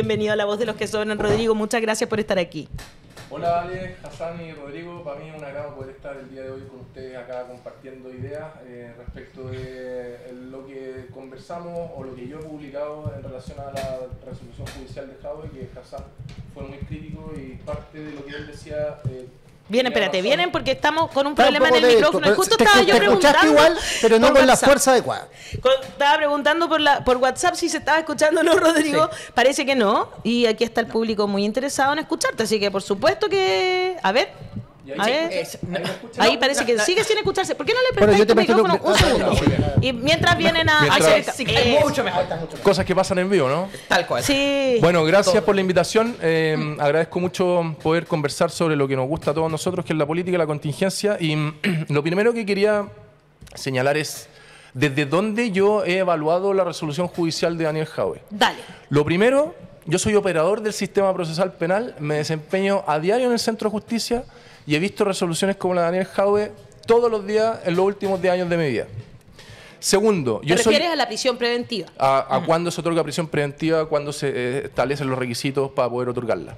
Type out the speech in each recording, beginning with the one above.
Bienvenido a La Voz de los que Sobran, Rodrigo. Muchas gracias por estar aquí. Hola Ale, Hassan y Rodrigo, para mí es un agrado poder estar el día de hoy con ustedes acá compartiendo ideas eh, respecto de eh, lo que conversamos o lo que yo he publicado en relación a la resolución judicial de y que Hassan fue muy crítico y parte de lo que él decía eh, Vienen, espérate, vienen porque estamos con un problema en el micrófono. justo estaba yo preguntando. igual, pero no con la fuerza adecuada. estaba preguntando por, la, por WhatsApp si se estaba escuchando, o ¿no, Rodrigo? Parece que no. Y aquí está el público muy interesado en escucharte. Así que, por supuesto que. A ver. ¿Ah, eh? Ahí, parece que sigue sin escucharse. ¿Por qué no le pregunto un segundo? Y mientras vienen a mientras, eh, mucho mejor, cosas que pasan en vivo, ¿no? Tal cual. Sí. Bueno, gracias por la invitación. Eh, agradezco mucho poder conversar sobre lo que nos gusta a todos nosotros, que es la política, la contingencia. Y lo primero que quería señalar es desde dónde yo he evaluado la resolución judicial de Daniel Jaue. Dale. Lo primero, yo soy operador del sistema procesal penal, me desempeño a diario en el Centro de Justicia y he visto resoluciones como la de Daniel Jaube todos los días en los últimos 10 años de mi vida. Segundo, ¿Te yo refieres soy, a la prisión preventiva? A, a se otorga prisión preventiva, cuándo se eh, establecen los requisitos para poder otorgarla.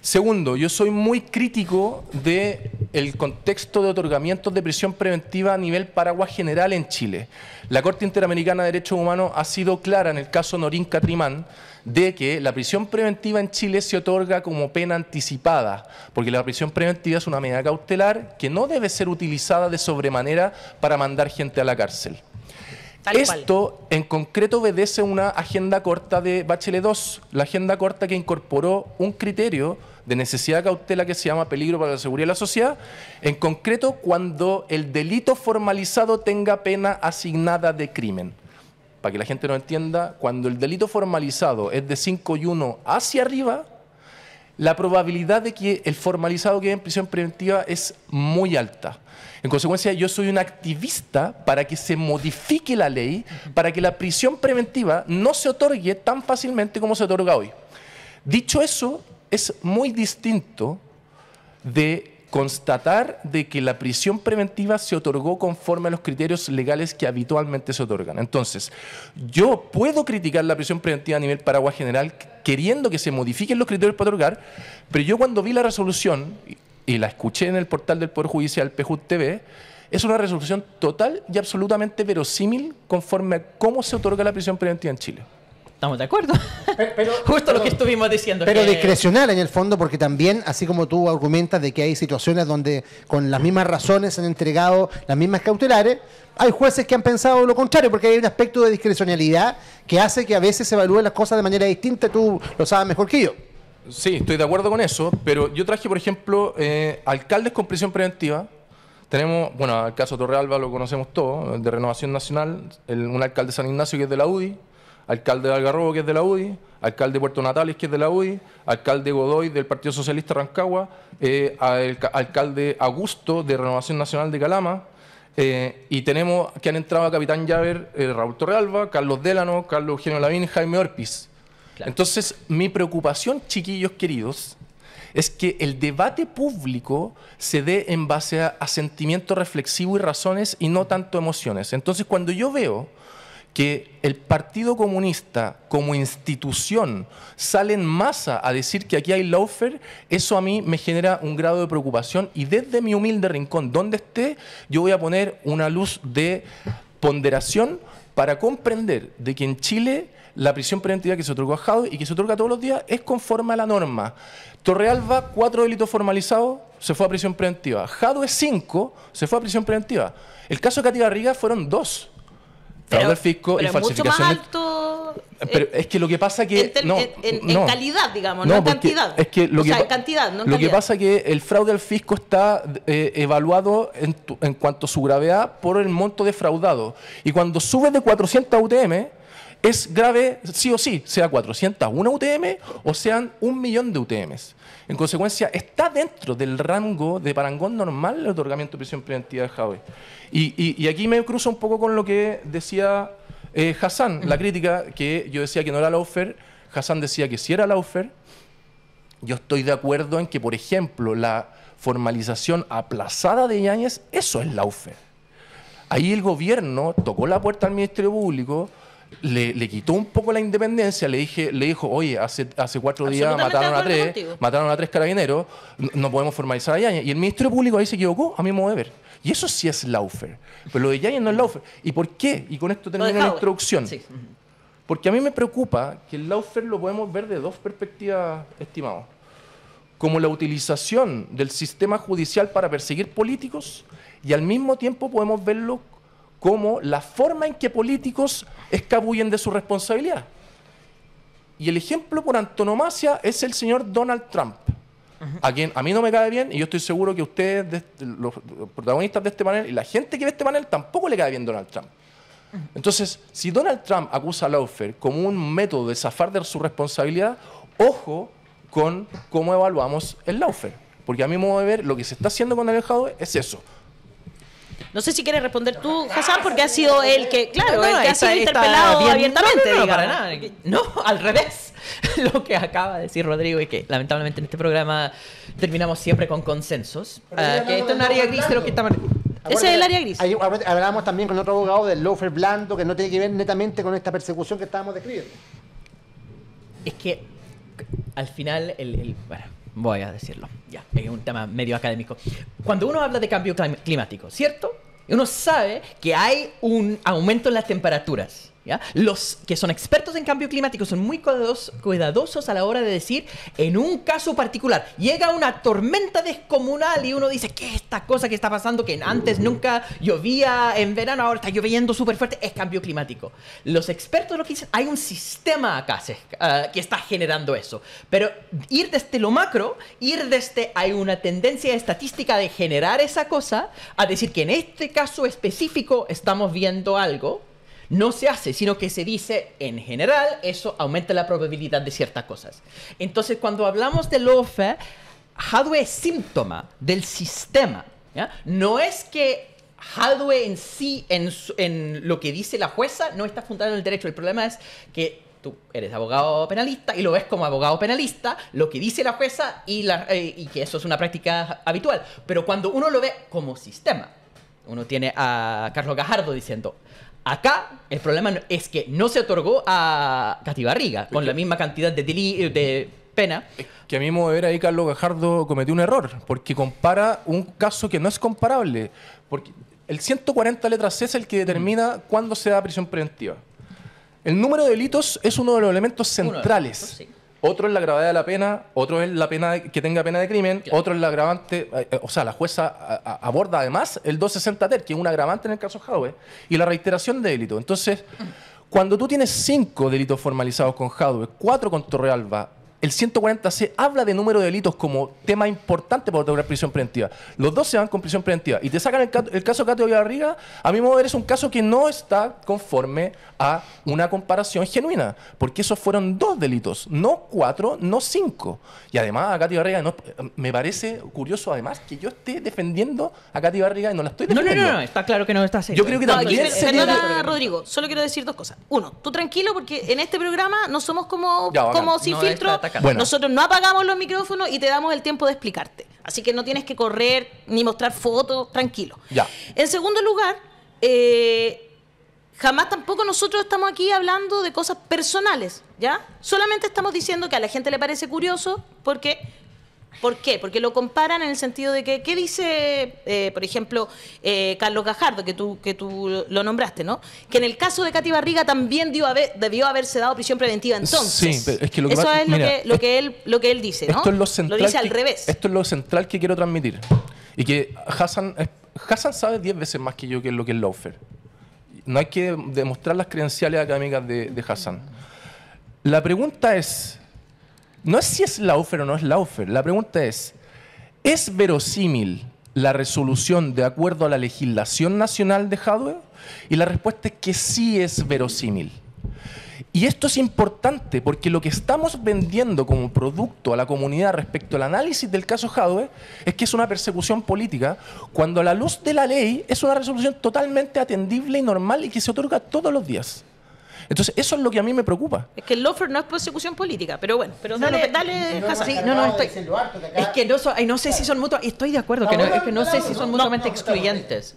Segundo, yo soy muy crítico de el contexto de otorgamientos de prisión preventiva a nivel paraguas general en Chile. La Corte Interamericana de Derechos Humanos ha sido clara en el caso Norín Catrimán de que la prisión preventiva en Chile se otorga como pena anticipada, porque la prisión preventiva es una medida cautelar que no debe ser utilizada de sobremanera para mandar gente a la cárcel. Esto en concreto obedece una agenda corta de Bachelet 2, la agenda corta que incorporó un criterio de necesidad de cautela que se llama peligro para la seguridad de la sociedad, en concreto cuando el delito formalizado tenga pena asignada de crimen para que la gente no entienda, cuando el delito formalizado es de 5 y 1 hacia arriba, la probabilidad de que el formalizado quede en prisión preventiva es muy alta. En consecuencia, yo soy un activista para que se modifique la ley, para que la prisión preventiva no se otorgue tan fácilmente como se otorga hoy. Dicho eso, es muy distinto de constatar de que la prisión preventiva se otorgó conforme a los criterios legales que habitualmente se otorgan. Entonces, yo puedo criticar la prisión preventiva a nivel paraguas general queriendo que se modifiquen los criterios para otorgar, pero yo cuando vi la resolución y la escuché en el portal del Poder Judicial PJUT TV, es una resolución total y absolutamente verosímil conforme a cómo se otorga la prisión preventiva en Chile. Estamos de acuerdo. Pero, Justo lo que estuvimos diciendo. Pero discrecional en el fondo, porque también, así como tú argumentas de que hay situaciones donde con las mismas razones se han entregado las mismas cautelares, hay jueces que han pensado lo contrario, porque hay un aspecto de discrecionalidad que hace que a veces se evalúen las cosas de manera distinta. Tú lo sabes mejor que yo. Sí, estoy de acuerdo con eso, pero yo traje, por ejemplo, eh, alcaldes con prisión preventiva. Tenemos, bueno, el caso Torrealba lo conocemos todos, de Renovación Nacional, un alcalde de San Ignacio que es de la UDI alcalde de Algarrobo, que es de la UDI, alcalde de Puerto Natales, que es de la UDI, alcalde Godoy del Partido Socialista Rancagua, eh, alcalde Augusto de Renovación Nacional de Calama, eh, y tenemos que han entrado a Capitán Llaver, eh, Raúl Torrealba, Carlos Delano, Carlos Eugenio Lavín, Jaime Orpiz. Entonces, mi preocupación, chiquillos queridos, es que el debate público se dé en base a, a sentimiento reflexivo y razones y no tanto emociones. Entonces, cuando yo veo que el Partido Comunista como institución sale en masa a decir que aquí hay lawfare, eso a mí me genera un grado de preocupación y desde mi humilde rincón, donde esté, yo voy a poner una luz de ponderación para comprender de que en Chile la prisión preventiva que se otorgó a Jado y que se otorga todos los días es conforme a la norma. Torrealba, cuatro delitos formalizados, se fue a prisión preventiva. Jado es cinco, se fue a prisión preventiva. El caso de Cati fueron dos fraude al fisco pero y falsificación. Mucho más alto, eh, eh, es que lo que pasa que. En, calidad, digamos, no, en cantidad. Es que lo que sea, en cantidad, Lo que pasa que el fraude al fisco está eh, evaluado en, cuanto a su gravedad por el monto defraudado. Y cuando sube de 400 UTM, es grave sí o sí, sea una UTM o sean un millón de UTMs. En consecuencia, está dentro del rango de parangón normal el otorgamiento de prisión preventiva de Jave. Y, aquí me cruzo un poco con lo que decía eh, Hassan, la crítica que yo decía que no era la UFER, Hassan decía que sí era la UFER, Yo estoy de acuerdo en que, por ejemplo, la formalización aplazada de Yáñez, eso es la UFER. Ahí el gobierno tocó la puerta al Ministerio Público, le, quitó un poco la independencia, le dije, le dijo, oye, hace, hace cuatro días mataron a tres, mataron a tres carabineros, no, podemos formalizar a Yaña. Y el Ministerio Público ahí se equivocó, a mí modo de ver. Y eso sí es Laufer. Pero lo de Yaña no es Laufer. ¿Y por qué? Y con esto termino la introducción. Porque a mí me preocupa que el Laufer lo podemos ver de dos perspectivas, estimados. Como la utilización del sistema judicial para perseguir políticos y al mismo tiempo podemos verlo como la forma en que políticos escabullen de su responsabilidad. Y el ejemplo por antonomasia es el señor Donald Trump, a quien a mí no me cae bien y yo estoy seguro que ustedes, este, los protagonistas de este panel y la gente que ve este panel, tampoco le cae bien Donald Trump. Entonces, si Donald Trump acusa a Laufer como un método de zafar de su responsabilidad, ojo con cómo evaluamos el Laufer. Porque a mi modo de ver, lo que se está haciendo con el es eso no sé si quieres responder tú, Hassan, porque ha sido el que, claro, el que ha sido interpelado abiertamente. No, no, para nada. No, al revés. Lo que acaba de decir Rodrigo y que lamentablemente en este programa terminamos siempre con consensos. Ah, que esto es un área gris de que Ese es el área gris. hablábamos también con otro abogado del loafer blando que no tiene que ver netamente con esta persecución que estábamos describiendo. Es que al final, el, voy a decirlo, ya, es un tema medio académico. Cuando uno habla de cambio climático, ¿cierto? Uno sabe que hay un aumento en las temperaturas. Los que son expertos en cambio climático son muy cuidadosos a la hora de decir, en un caso particular, llega una tormenta descomunal y uno dice, ¿qué es esta cosa que está pasando que antes nunca llovía en verano, ahora está lloviendo súper fuerte? Es cambio climático. Los expertos lo que dicen, hay un sistema acá ah, que está generando eso. Pero ir desde lo macro, ir desde, hay una tendencia estadística de generar esa cosa, a decir que en este caso específico estamos viendo algo no se hace, sino que se dice en general, eso aumenta la probabilidad de ciertas cosas. Entonces, cuando hablamos de fair, e, hardware es síntoma del sistema. No es que hardware en sí, en, lo que dice la jueza, no está fundado en el derecho. El problema es que tú eres abogado penalista y lo ves como abogado penalista, lo que dice la jueza y, eh, y que eso es una práctica habitual. Pero cuando uno lo ve como sistema, uno tiene a Carlos Gajardo diciendo, Acá el problema es que no se otorgó a Catibarriga con la misma cantidad de, de pena. que a mí me voy a ver ahí Carlos Gajardo cometió un error, porque compara un caso que no es comparable. Porque el 140 letras C es el que determina mm. cuándo se da prisión preventiva. El número de delitos es uno de los elementos centrales. Otro es la gravedad de la pena, otro es la pena que tenga pena de crimen, otro es la agravante, eh, eh, o sea, la jueza aborda además el 260 ter, que es un agravante en el caso Jadwe, y la reiteración de delito. Entonces, cuando tú tienes cinco delitos formalizados con Jadwe, cuatro con Torrealba, el 140C habla de número de delitos como tema importante para tener prisión preventiva. Los dos se van con prisión preventiva. Y te sacan el, caso Cato Villarriga, a mi modo, de ver, es un caso que no está conforme una comparación genuina, porque esos fueron dos delitos, no cuatro, no cinco. Y además a Cati Barriga, no, me parece curioso además que yo esté defendiendo a Cati Barriga y no la estoy defendiendo. No, no, no, está claro que no está Yo creo que también... Rodrigo, solo quiero decir dos cosas. Uno, tú tranquilo porque en este programa no somos como, como sin filtro, nosotros no apagamos los micrófonos y te damos el tiempo de explicarte. Así que no tienes que correr ni mostrar fotos, tranquilo. Ya. En segundo lugar, eh, jamás tampoco nosotros estamos aquí hablando de cosas personales, ¿ya? Solamente estamos diciendo que a la gente le parece curioso porque... ¿Por qué? Porque lo comparan en el sentido de que, ¿qué dice, eh, por ejemplo, eh, Carlos Gajardo, que tú, que tú lo nombraste, ¿no? Que en el caso de Katy Barriga también dio debió haberse dado prisión preventiva entonces. Sí, pero es que lo que Eso es lo, que, lo, que él, lo que él dice, ¿no? Esto es lo, central lo dice al revés. Esto es lo central que quiero transmitir. Y que Hassan, Hassan sabe 10 veces más que yo que es lo que es lawfare no hay que demostrar las credenciales académicas de, Hassan. La pregunta es, no es si es Laufer o no es Laufer, la pregunta es, ¿es verosímil la resolución de acuerdo a la legislación nacional de Hadwe? Y la respuesta es que sí es verosímil. Y esto es importante porque lo que estamos vendiendo como producto a la comunidad respecto al análisis del caso Jadwe es que es una persecución política cuando a la luz de la ley es una resolución totalmente atendible y normal y que se otorga todos los días. Entonces, eso es lo que a mí me preocupa. Es que el Lofer no es persecución política, pero bueno, pero dale, no, no, no, estoy, es que no, sé si son estoy de acuerdo, que no, es que no sé si son mutuamente excluyentes.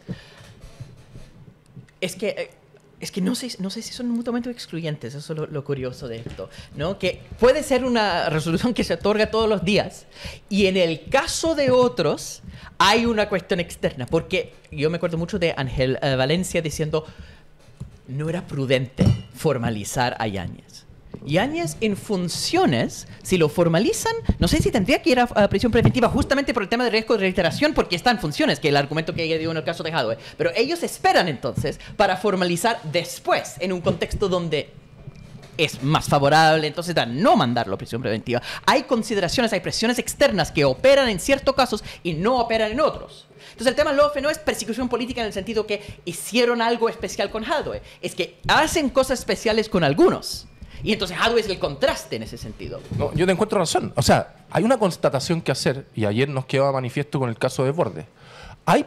Es que es que no sé, no sé si son mutuamente excluyentes, eso es lo, curioso de esto, ¿no? Que puede ser una resolución que se otorga todos los días y en el caso de otros hay una cuestión externa, porque yo me acuerdo mucho de Ángel eh, Valencia diciendo, no era prudente formalizar a Yáñez. Yáñez en funciones, si lo formalizan, no sé si tendría que ir a, prisión preventiva justamente por el tema de riesgo de reiteración, porque está en funciones, que el argumento que ella dio en el caso de Hadwe. Pero ellos esperan entonces para formalizar después, en un contexto donde es más favorable, entonces a no mandarlo a prisión preventiva. Hay consideraciones, hay presiones externas que operan en ciertos casos y no operan en otros. Entonces el tema Lofe no es persecución política en el sentido que hicieron algo especial con Hadwe, es que hacen cosas especiales con algunos y entonces Hadwe es el contraste en ese sentido. yo te encuentro razón. O sea, hay una constatación que hacer, y ayer nos quedaba manifiesto con el caso de Borde. Hay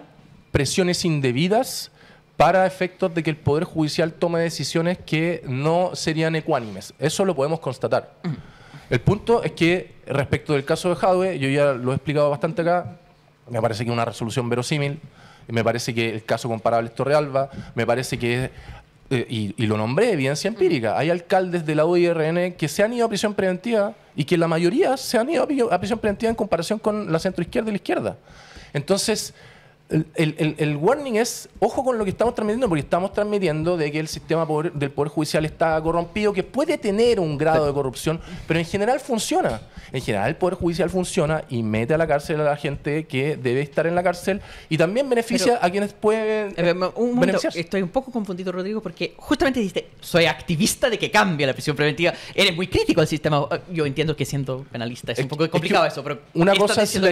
presiones indebidas para efectos de que el Poder Judicial tome decisiones que no serían ecuánimes. Eso lo podemos constatar. Mm. El punto es que respecto del caso de Hadwe, yo ya lo he explicado bastante acá, me parece que una resolución verosímil, me parece que el caso comparable es Torrealba, me parece que eh, y, y, lo nombré evidencia empírica, hay alcaldes de la UIRN que se han ido a prisión preventiva y que la mayoría se han ido a prisión preventiva en comparación con la izquierda y la izquierda. Entonces, el, warning es, ojo con lo que estamos transmitiendo, porque estamos transmitiendo de que el sistema del Poder Judicial está corrompido, que puede tener un grado de corrupción, pero en general funciona. En general el Poder Judicial funciona y mete a la cárcel a la gente que debe estar en la cárcel y también beneficia a quienes pueden un Estoy un poco confundido, Rodrigo, porque justamente dijiste, soy activista de que cambie la prisión preventiva. Eres muy crítico al sistema. Eh, yo entiendo que siendo penalista es un poco complicado eso, pero... Una cosa es la,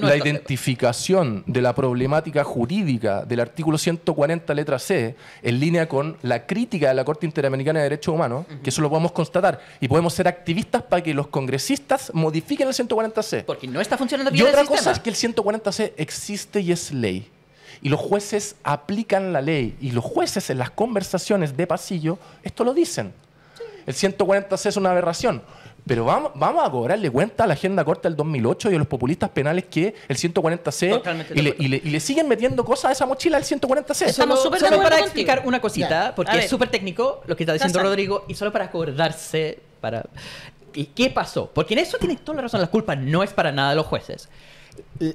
la identificación de la problemática temática jurídica del artículo 140, letra C, en línea con la crítica de la Corte Interamericana de Derechos Humanos, que eso lo podemos constatar, y podemos ser activistas para que los congresistas modifiquen el 140C. Porque no está funcionando bien. Y otra cosa es que el 140C existe y es ley. Y los jueces aplican la ley. Y los jueces en las conversaciones de pasillo, esto lo dicen. El 140C es una aberración. Pero vamos, vamos a cobrarle cuenta a la agenda corta del 2008 y a los populistas penales que el 140C y le, y, le, siguen metiendo cosas a esa mochila del 140C. Solo, para explicar una cosita, porque es súper técnico lo que está diciendo Rodrigo, y solo para acordarse, para... ¿Y qué pasó? Porque en eso tienes toda la razón, la culpa no es para nada de los jueces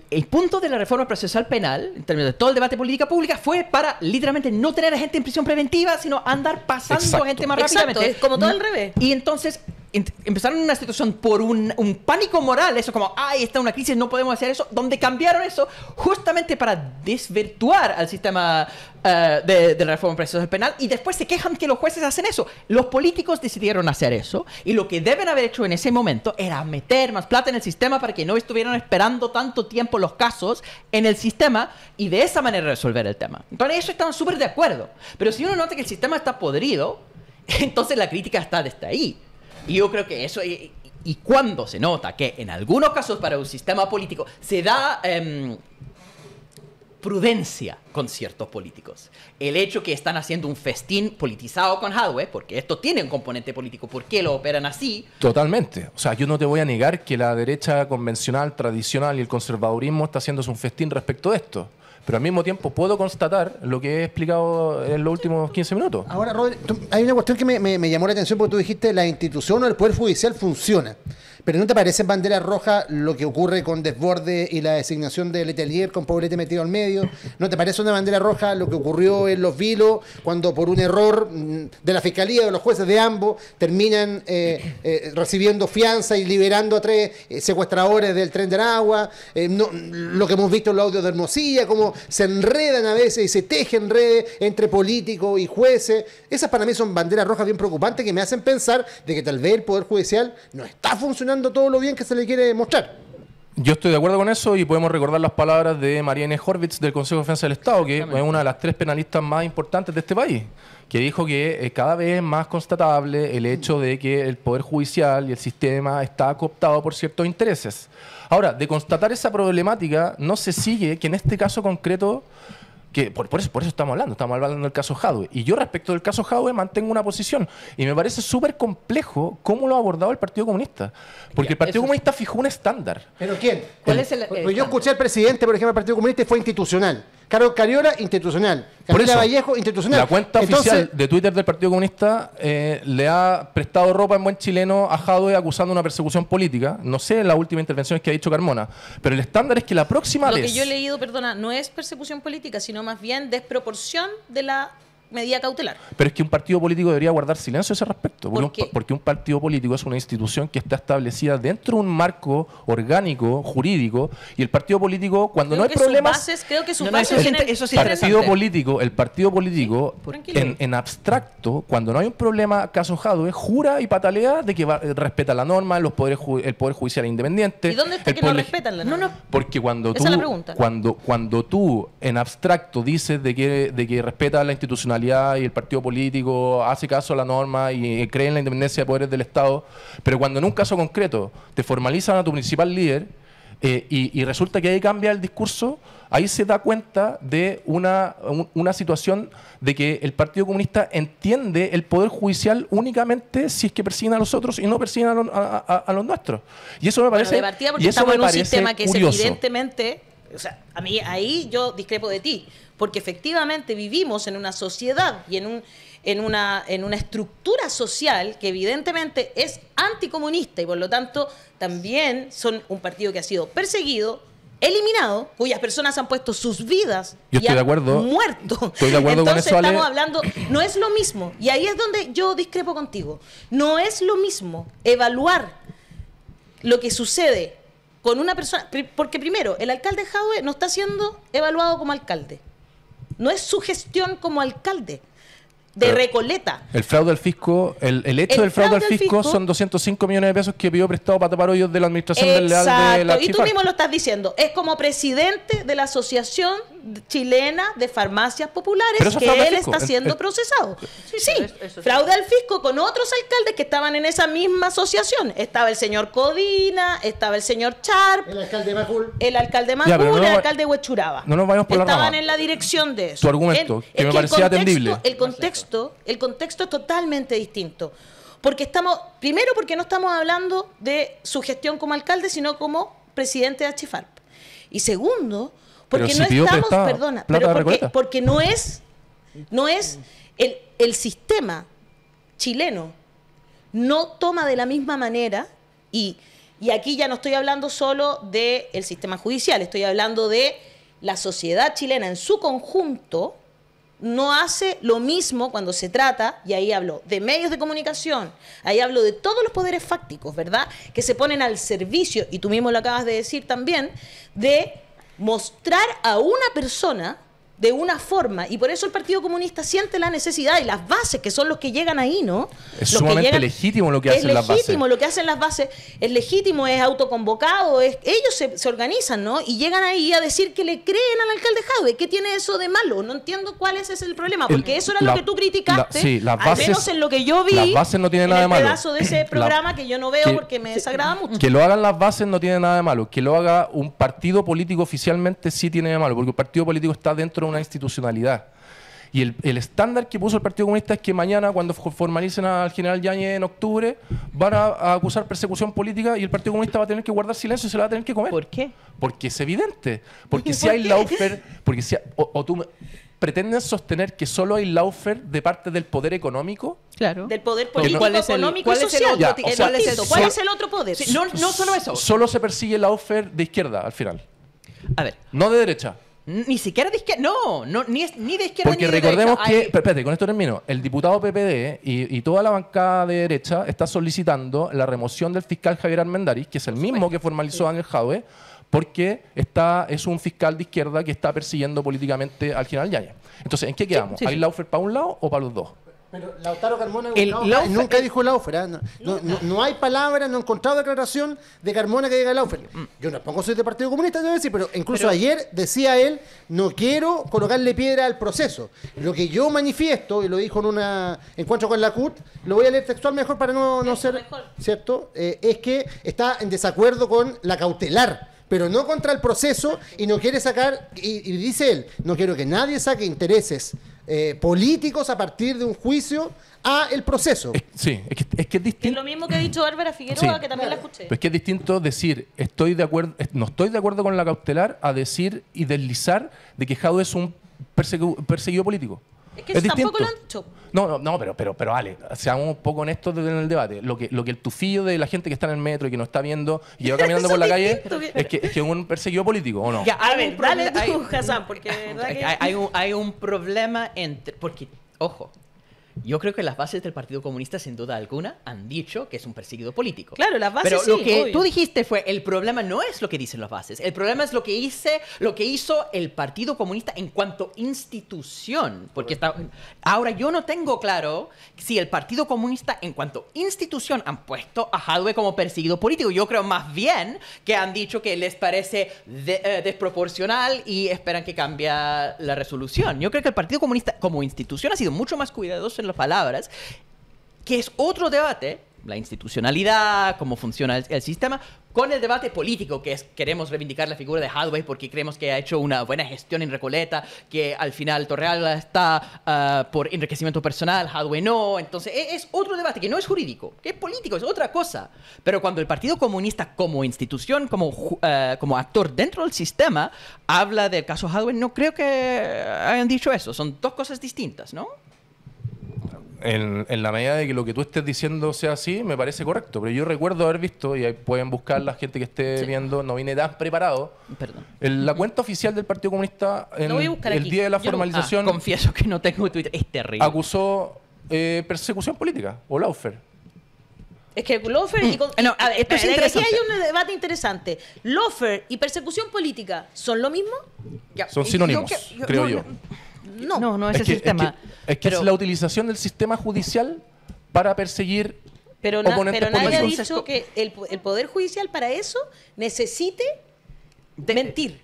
el punto de la reforma procesal penal, en términos de todo el debate de política pública, fue para literalmente no tener a gente en prisión preventiva, sino andar pasando a gente más rápidamente. Como todo al revés. Y entonces, empezaron una situación por un, pánico moral, eso como, ay, está una crisis, no podemos hacer eso, donde cambiaron eso justamente para desvirtuar al sistema eh, de, de, la reforma procesal penal y después se quejan que los jueces hacen eso. Los políticos decidieron hacer eso y lo que deben haber hecho en ese momento era meter más plata en el sistema para que no estuvieran esperando tanto tiempo los casos en el sistema y de esa manera resolver el tema. Entonces, ellos estaban súper de acuerdo. Pero si uno nota que el sistema está podrido, entonces la crítica está desde ahí. Y yo creo que eso... Y, cuando se nota que en algunos casos para un sistema político se da... Em, prudencia con ciertos políticos. El hecho que están haciendo un festín politizado con hardware, porque esto tiene un componente político, ¿por qué lo operan así? Totalmente. O sea, yo no te voy a negar que la derecha convencional, tradicional y el conservadurismo está haciendo un festín respecto a esto pero al mismo tiempo puedo constatar lo que he explicado en los últimos 15 minutos. Ahora, Robert, hay una cuestión que me, me llamó la atención porque tú dijiste la institución o el Poder Judicial funciona. Pero ¿no te parece bandera roja lo que ocurre con Desborde y la designación de Letelier con Poblete metido al medio? ¿No te parece una bandera roja lo que ocurrió en Los Vilos cuando por un error mm, de la fiscalía, de los jueces, de ambos, terminan eh, eh, recibiendo fianza y liberando a tres eh, secuestradores del tren de agua? lo que hemos visto en los audios de Hermosilla, cómo se enredan a veces y se tejen redes entre políticos y jueces. Esas para mí son banderas rojas bien preocupantes que me hacen pensar de que tal vez el Poder Judicial no está funcionando todo lo bien que se le quiere mostrar. Yo estoy de acuerdo con eso y podemos recordar las palabras de Marianne Horvitz del Consejo de Defensa del Estado, que es una de las tres penalistas más importantes de este país, que dijo que eh, cada vez más constatable el hecho de que el Poder Judicial y el sistema está cooptado por ciertos intereses. Ahora, de constatar esa problemática, no se sigue que en este caso concreto por, eso, estamos hablando, estamos hablando del caso Jadwe. Y yo respecto del caso Jadwe mantengo una posición. Y me parece súper complejo cómo lo ha abordado el Partido Comunista. Porque el Partido Comunista fijó un estándar. ¿Pero quién? ¿Cuál es el, yo escuché al presidente, por ejemplo, del Partido Comunista y fue institucional. Carlos Cariola, institucional. Por Vallejo, institucional. La cuenta oficial de Twitter del Partido Comunista eh, le ha prestado ropa en buen chileno a y acusando una persecución política. No sé la última intervención que ha dicho Carmona, pero el estándar es que la próxima Lo que yo he leído, perdona, no es persecución política, sino más bien desproporción de la medida cautelar. Pero es que un partido político debería guardar silencio a ese respecto, porque, ¿Por qué? Un, porque un partido político es una institución que está establecida dentro de un marco orgánico, jurídico, y el partido político, cuando no hay problemas... creo que sus no, es eso, tienen, eso sí partido político, El partido político, en, abstracto, cuando no hay un problema casojado, es jura y patalea de que eh, respeta la norma, los poderes, el Poder Judicial independiente... ¿Y dónde está que no respetan la norma? No, Porque cuando tú, cuando, cuando tú, en abstracto, dices de que, de que respeta la institucionalidad, y el partido político hace caso a la norma y cree en la independencia de poderes del Estado, pero cuando en un caso concreto te formalizan a tu principal líder eh, y, resulta que ahí cambia el discurso, ahí se da cuenta de una, situación de que el Partido Comunista entiende el poder judicial únicamente si es que persiguen a los otros y no persiguen a, los nuestros. Y eso me parece. y eso me un sistema que es evidentemente. O sea, a mí ahí yo discrepo de ti porque efectivamente vivimos en una sociedad y en, un, en, una, en una estructura social que evidentemente es anticomunista y por lo tanto también son un partido que ha sido perseguido, eliminado, cuyas personas han puesto sus vidas yo y estoy de acuerdo. muerto. Estoy de acuerdo con eso, estamos hablando, no es lo mismo, y ahí es donde yo discrepo contigo, no es lo mismo evaluar lo que sucede con una persona, porque primero, el alcalde Jadwe no está siendo evaluado como alcalde. No es su gestión como alcalde de Recoleta. El fraude al fisco, el, hecho del fraude, al fisco, son 205 millones de pesos que pidió prestado para tapar de la administración del leal de la Y tú mismo lo estás diciendo. Es como presidente de la Asociación chilena de farmacias populares que él está siendo procesado. Sí, sí, fraude al fisco con otros alcaldes que estaban en esa misma asociación. Estaba el señor Codina, estaba el señor Charp. El alcalde Macul. El alcalde Macul, el alcalde Huechuraba. No nos vayamos por Estaban en la dirección de eso. Tu argumento, el, que me parecía atendible. El contexto, el contexto es totalmente distinto. Porque estamos, primero porque no estamos hablando de su gestión como alcalde, sino como presidente de Achifarp. Y segundo, porque no estamos, perdona, pero porque, porque, no es, no es el, el sistema chileno no toma de la misma manera y, aquí ya no estoy hablando solo del sistema judicial, estoy hablando de la sociedad chilena en su conjunto no hace lo mismo cuando se trata, y ahí hablo de medios de comunicación, ahí hablo de todos los poderes fácticos, ¿verdad? Que se ponen al servicio, y tú mismo lo acabas de decir también, de mostrar a una persona de una forma. Y por eso el Partido Comunista siente la necesidad y las bases, que son los que llegan ahí, ¿no? Es sumamente legítimo lo que hacen las bases. Es legítimo lo que hacen las bases, es legítimo, es autoconvocado, ellos se, organizan, ¿no? Y llegan ahí a decir que le creen al alcalde Jade ¿Qué tiene eso de malo? No entiendo cuál es ese el problema, porque eso era lo que tú criticaste, sí, las bases, al menos en lo que yo vi, las bases no nada de malo. pedazo de ese programa que yo no veo porque me desagrada mucho. Que lo hagan las bases no tiene nada de malo, que lo haga un partido político oficialmente sí tiene de malo, porque un partido político está dentro de una institucionalidad. Y el, estándar que puso el Partido Comunista es que mañana, cuando formalicen al general Yañez en octubre, van a, acusar persecución política y el Partido Comunista va a tener que guardar silencio y se lo va a tener que comer. ¿Por qué? Porque es evidente. Porque si hay la Laufer, porque si, tú pretenden sostener que solo hay la laufer de parte del poder económico. Claro. Del poder político, económico y social. es el, otro poder? no, no solo eso. Solo se persigue la laufer de izquierda al final. A ver. No de derecha. Ni siquiera de izquierda. No, no ni, ni de izquierda Porque ni de recordemos que. recordemos Espérate, con esto termino. El diputado PPD y, toda la bancada de derecha está solicitando la remoción del fiscal Javier Armendariz, que es el mismo que formalizó Ángel Jadwe, porque está, es un fiscal de izquierda que está persiguiendo políticamente al general Yaya. Entonces, ¿en qué quedamos? ¿Hay la oferta para un lado o para los dos? Pero Lautaro Carmona nunca dijo la ¿eh? No, hay palabra, no he encontrado declaración de Carmona que diga Laufer. Mm. Yo no pongo soy del Partido Comunista, decir, pero incluso ayer decía él, no quiero colocarle piedra al proceso. Lo que yo manifiesto, y lo dijo en un encuentro con la CUT, lo voy a leer textual mejor para no, ser... ¿Cierto? Eh, es que está en desacuerdo con la cautelar pero no contra el proceso y no quiere sacar, y, dice él, no quiero que nadie saque intereses eh, políticos a partir de un juicio a el proceso. Es, sí, es que es, distinto. Es lo mismo que ha dicho Bárbara Figueroa, que también la escuché. es que es distinto decir, estoy de acuerdo, no estoy de acuerdo con la cautelar, a decir y deslizar de que Jado es un perseguido político. Es que tampoco No, no, no, pero, pero, pero Ale, seamos un poco honestos en el debate. Lo que, lo que el tufillo de la gente que está en el metro y que nos está viendo y lleva caminando por la calle es que, es un perseguido político, ¿o no? Ya, a ver, dale tú, Hassan, porque... hay, un, hay un problema entre... Porque, ojo, yo creo que las bases del Partido Comunista, sin duda alguna, han dicho que es un perseguido político. Claro, las bases. Pero lo que tú dijiste fue: el problema no es lo que dicen las bases, el problema es lo que, hice, lo que hizo el Partido Comunista en cuanto institución. Porque ahora yo no tengo claro si el Partido Comunista, en cuanto institución, han puesto a Hadwe como perseguido político. Yo creo más bien que han dicho que les parece eh, desproporcional y esperan que cambie la resolución. Yo creo que el Partido Comunista, como institución, ha sido mucho más cuidadoso las palabras, que es otro debate, la institucionalidad, cómo funciona el, sistema, con el debate político, que es queremos reivindicar la figura de Hadway porque creemos que ha hecho una buena gestión en Recoleta, que al final Torreal está ah, por enriquecimiento personal, Hadway no. Entonces e, es, otro debate que no es jurídico, que es político, es otra cosa. Pero cuando el Partido Comunista como institución, como, ah, como actor dentro del sistema, habla del caso Hadway, no creo que hayan dicho eso. Son dos cosas distintas, ¿no? en, la medida de que lo que tú estés diciendo sea así, me parece correcto. Pero yo recuerdo haber visto, y ahí pueden buscar la gente que esté viendo, no vine tan preparado. Perdón. la cuenta oficial del Partido Comunista, el día de la formalización. Ah, confieso que no tengo Acusó eh, persecución política o Laufer. Es que Lofer y. Mm, es interesante. Aquí hay un debate interesante. ¿Lofer y persecución política son lo mismo? Son sinónimos, creo yo. No, no, no ese es que, sistema. Es que, es, la utilización del sistema judicial para perseguir pero Pero nadie ha dicho que el, Poder Judicial para eso necesite mentir.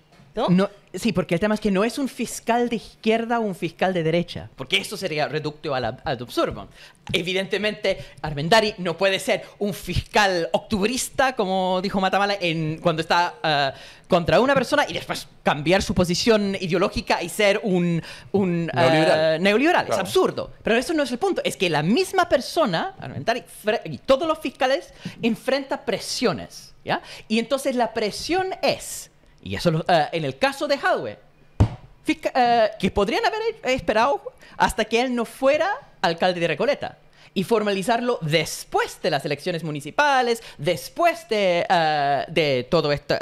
Sí, porque el tema es que no es un fiscal de izquierda o un fiscal de derecha, porque eso sería reducto al absurdo. Evidentemente, Armendari no puede ser un fiscal octubrista, como dijo Matamala, en, cuando está eh, contra una persona y después cambiar su posición ideológica y ser un, eh, neoliberal. Es absurdo. Pero eso no es el punto. Es que la misma persona, Armendari, y todos los fiscales, enfrenta presiones. ¿ya? Y entonces la presión es y eso eh, en el caso de Hadwe, eh, que podrían haber esperado hasta que él no fuera alcalde de Recoleta y formalizarlo después de las elecciones municipales, después de, eh, de todo este,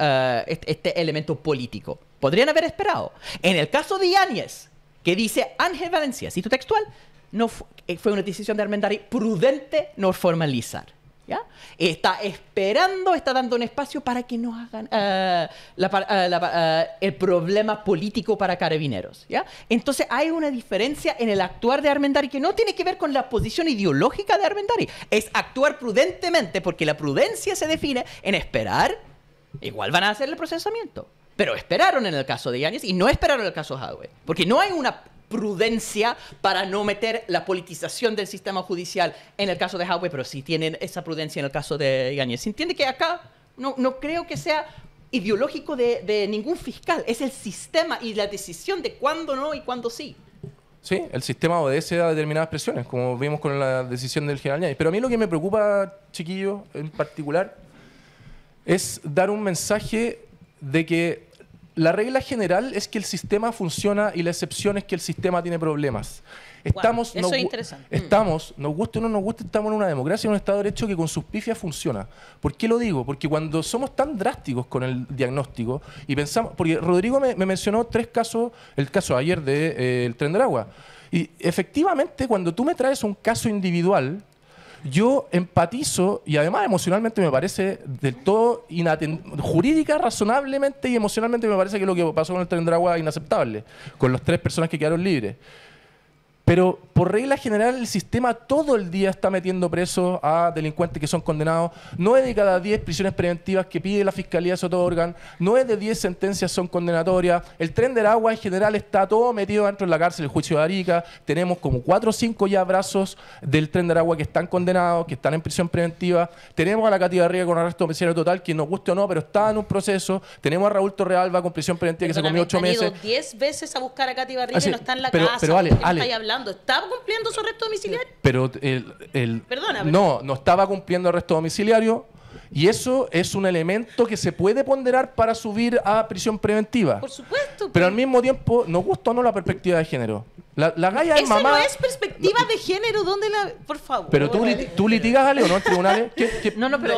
este, elemento político. Podrían haber esperado. En el caso de Iáñez, que dice Ángel Valencia, tu textual, no fue, una decisión de y prudente no formalizar. Está esperando, está dando un espacio para que no hagan eh, eh, eh, el problema político para carabineros. Entonces hay una diferencia en el actuar de Armendari que no tiene que ver con la posición ideológica de Armendari. Es actuar prudentemente porque la prudencia se define en esperar. Igual van a hacer el procesamiento. Pero esperaron en el caso de Yáñez y no esperaron en el caso de Hadwe. Porque no hay una prudencia para no meter la politización del sistema judicial en el caso de Huawei, pero sí tienen esa prudencia en el caso de Gáñez. ¿Se entiende que acá no, creo que sea ideológico de, ningún fiscal, es el sistema y la decisión de cuándo no y cuándo sí. Sí, el sistema obedece a determinadas presiones, como vimos con la decisión del general Yáñez. Pero a mí lo que me preocupa, chiquillo, en particular, es dar un mensaje de que la regla general es que el sistema funciona y la excepción es que el sistema tiene problemas. Estamos, eso es interesante. Mm. Estamos, nos guste o no nos guste, estamos en una democracia, en un Estado de Derecho que con sus pifias funciona. ¿Por qué lo digo? Porque cuando somos tan drásticos con el diagnóstico y pensamos, porque Rodrigo me, mencionó tres casos, el caso ayer del eh, tren del agua. Y efectivamente, cuando tú me traes un caso individual, yo empatizo y además emocionalmente me parece del todo jurídica, razonablemente y emocionalmente me parece que lo que pasó con el tren de agua es inaceptable, con las tres personas que quedaron libres. Pero por regla general el sistema todo el día está metiendo presos a delincuentes que son condenados. No es de cada diez prisiones preventivas que pide la Fiscalía se otorgan. es de diez sentencias son condenatorias. El tren de agua en general está todo metido dentro de la cárcel, el juicio de Arica. Tenemos como cuatro o cinco ya brazos del tren de agua que están condenados, que están en prisión preventiva. Tenemos a la Cativa Riga con arresto domiciliario total, que nos guste o no, pero está en un proceso. Tenemos a Raúl Torrealba con prisión preventiva que se comió ocho ido meses. diez veces a buscar a Cativa y ah, no está en la pero, casa. ¿estaba cumpliendo su arresto domiciliario? Pero el, No, no estaba cumpliendo arresto domiciliario. Y eso es un elemento que se puede ponderar para subir a prisión preventiva. Por supuesto. Pero, pues. al mismo tiempo, nos gustó o no la perspectiva de género. La, la es mamá. no es perspectiva de género, ¿dónde la.? Por favor. Pero tú, tú litigas, Ale, ¿o no? ¿Tribunales? ¿Qué, No, no, pero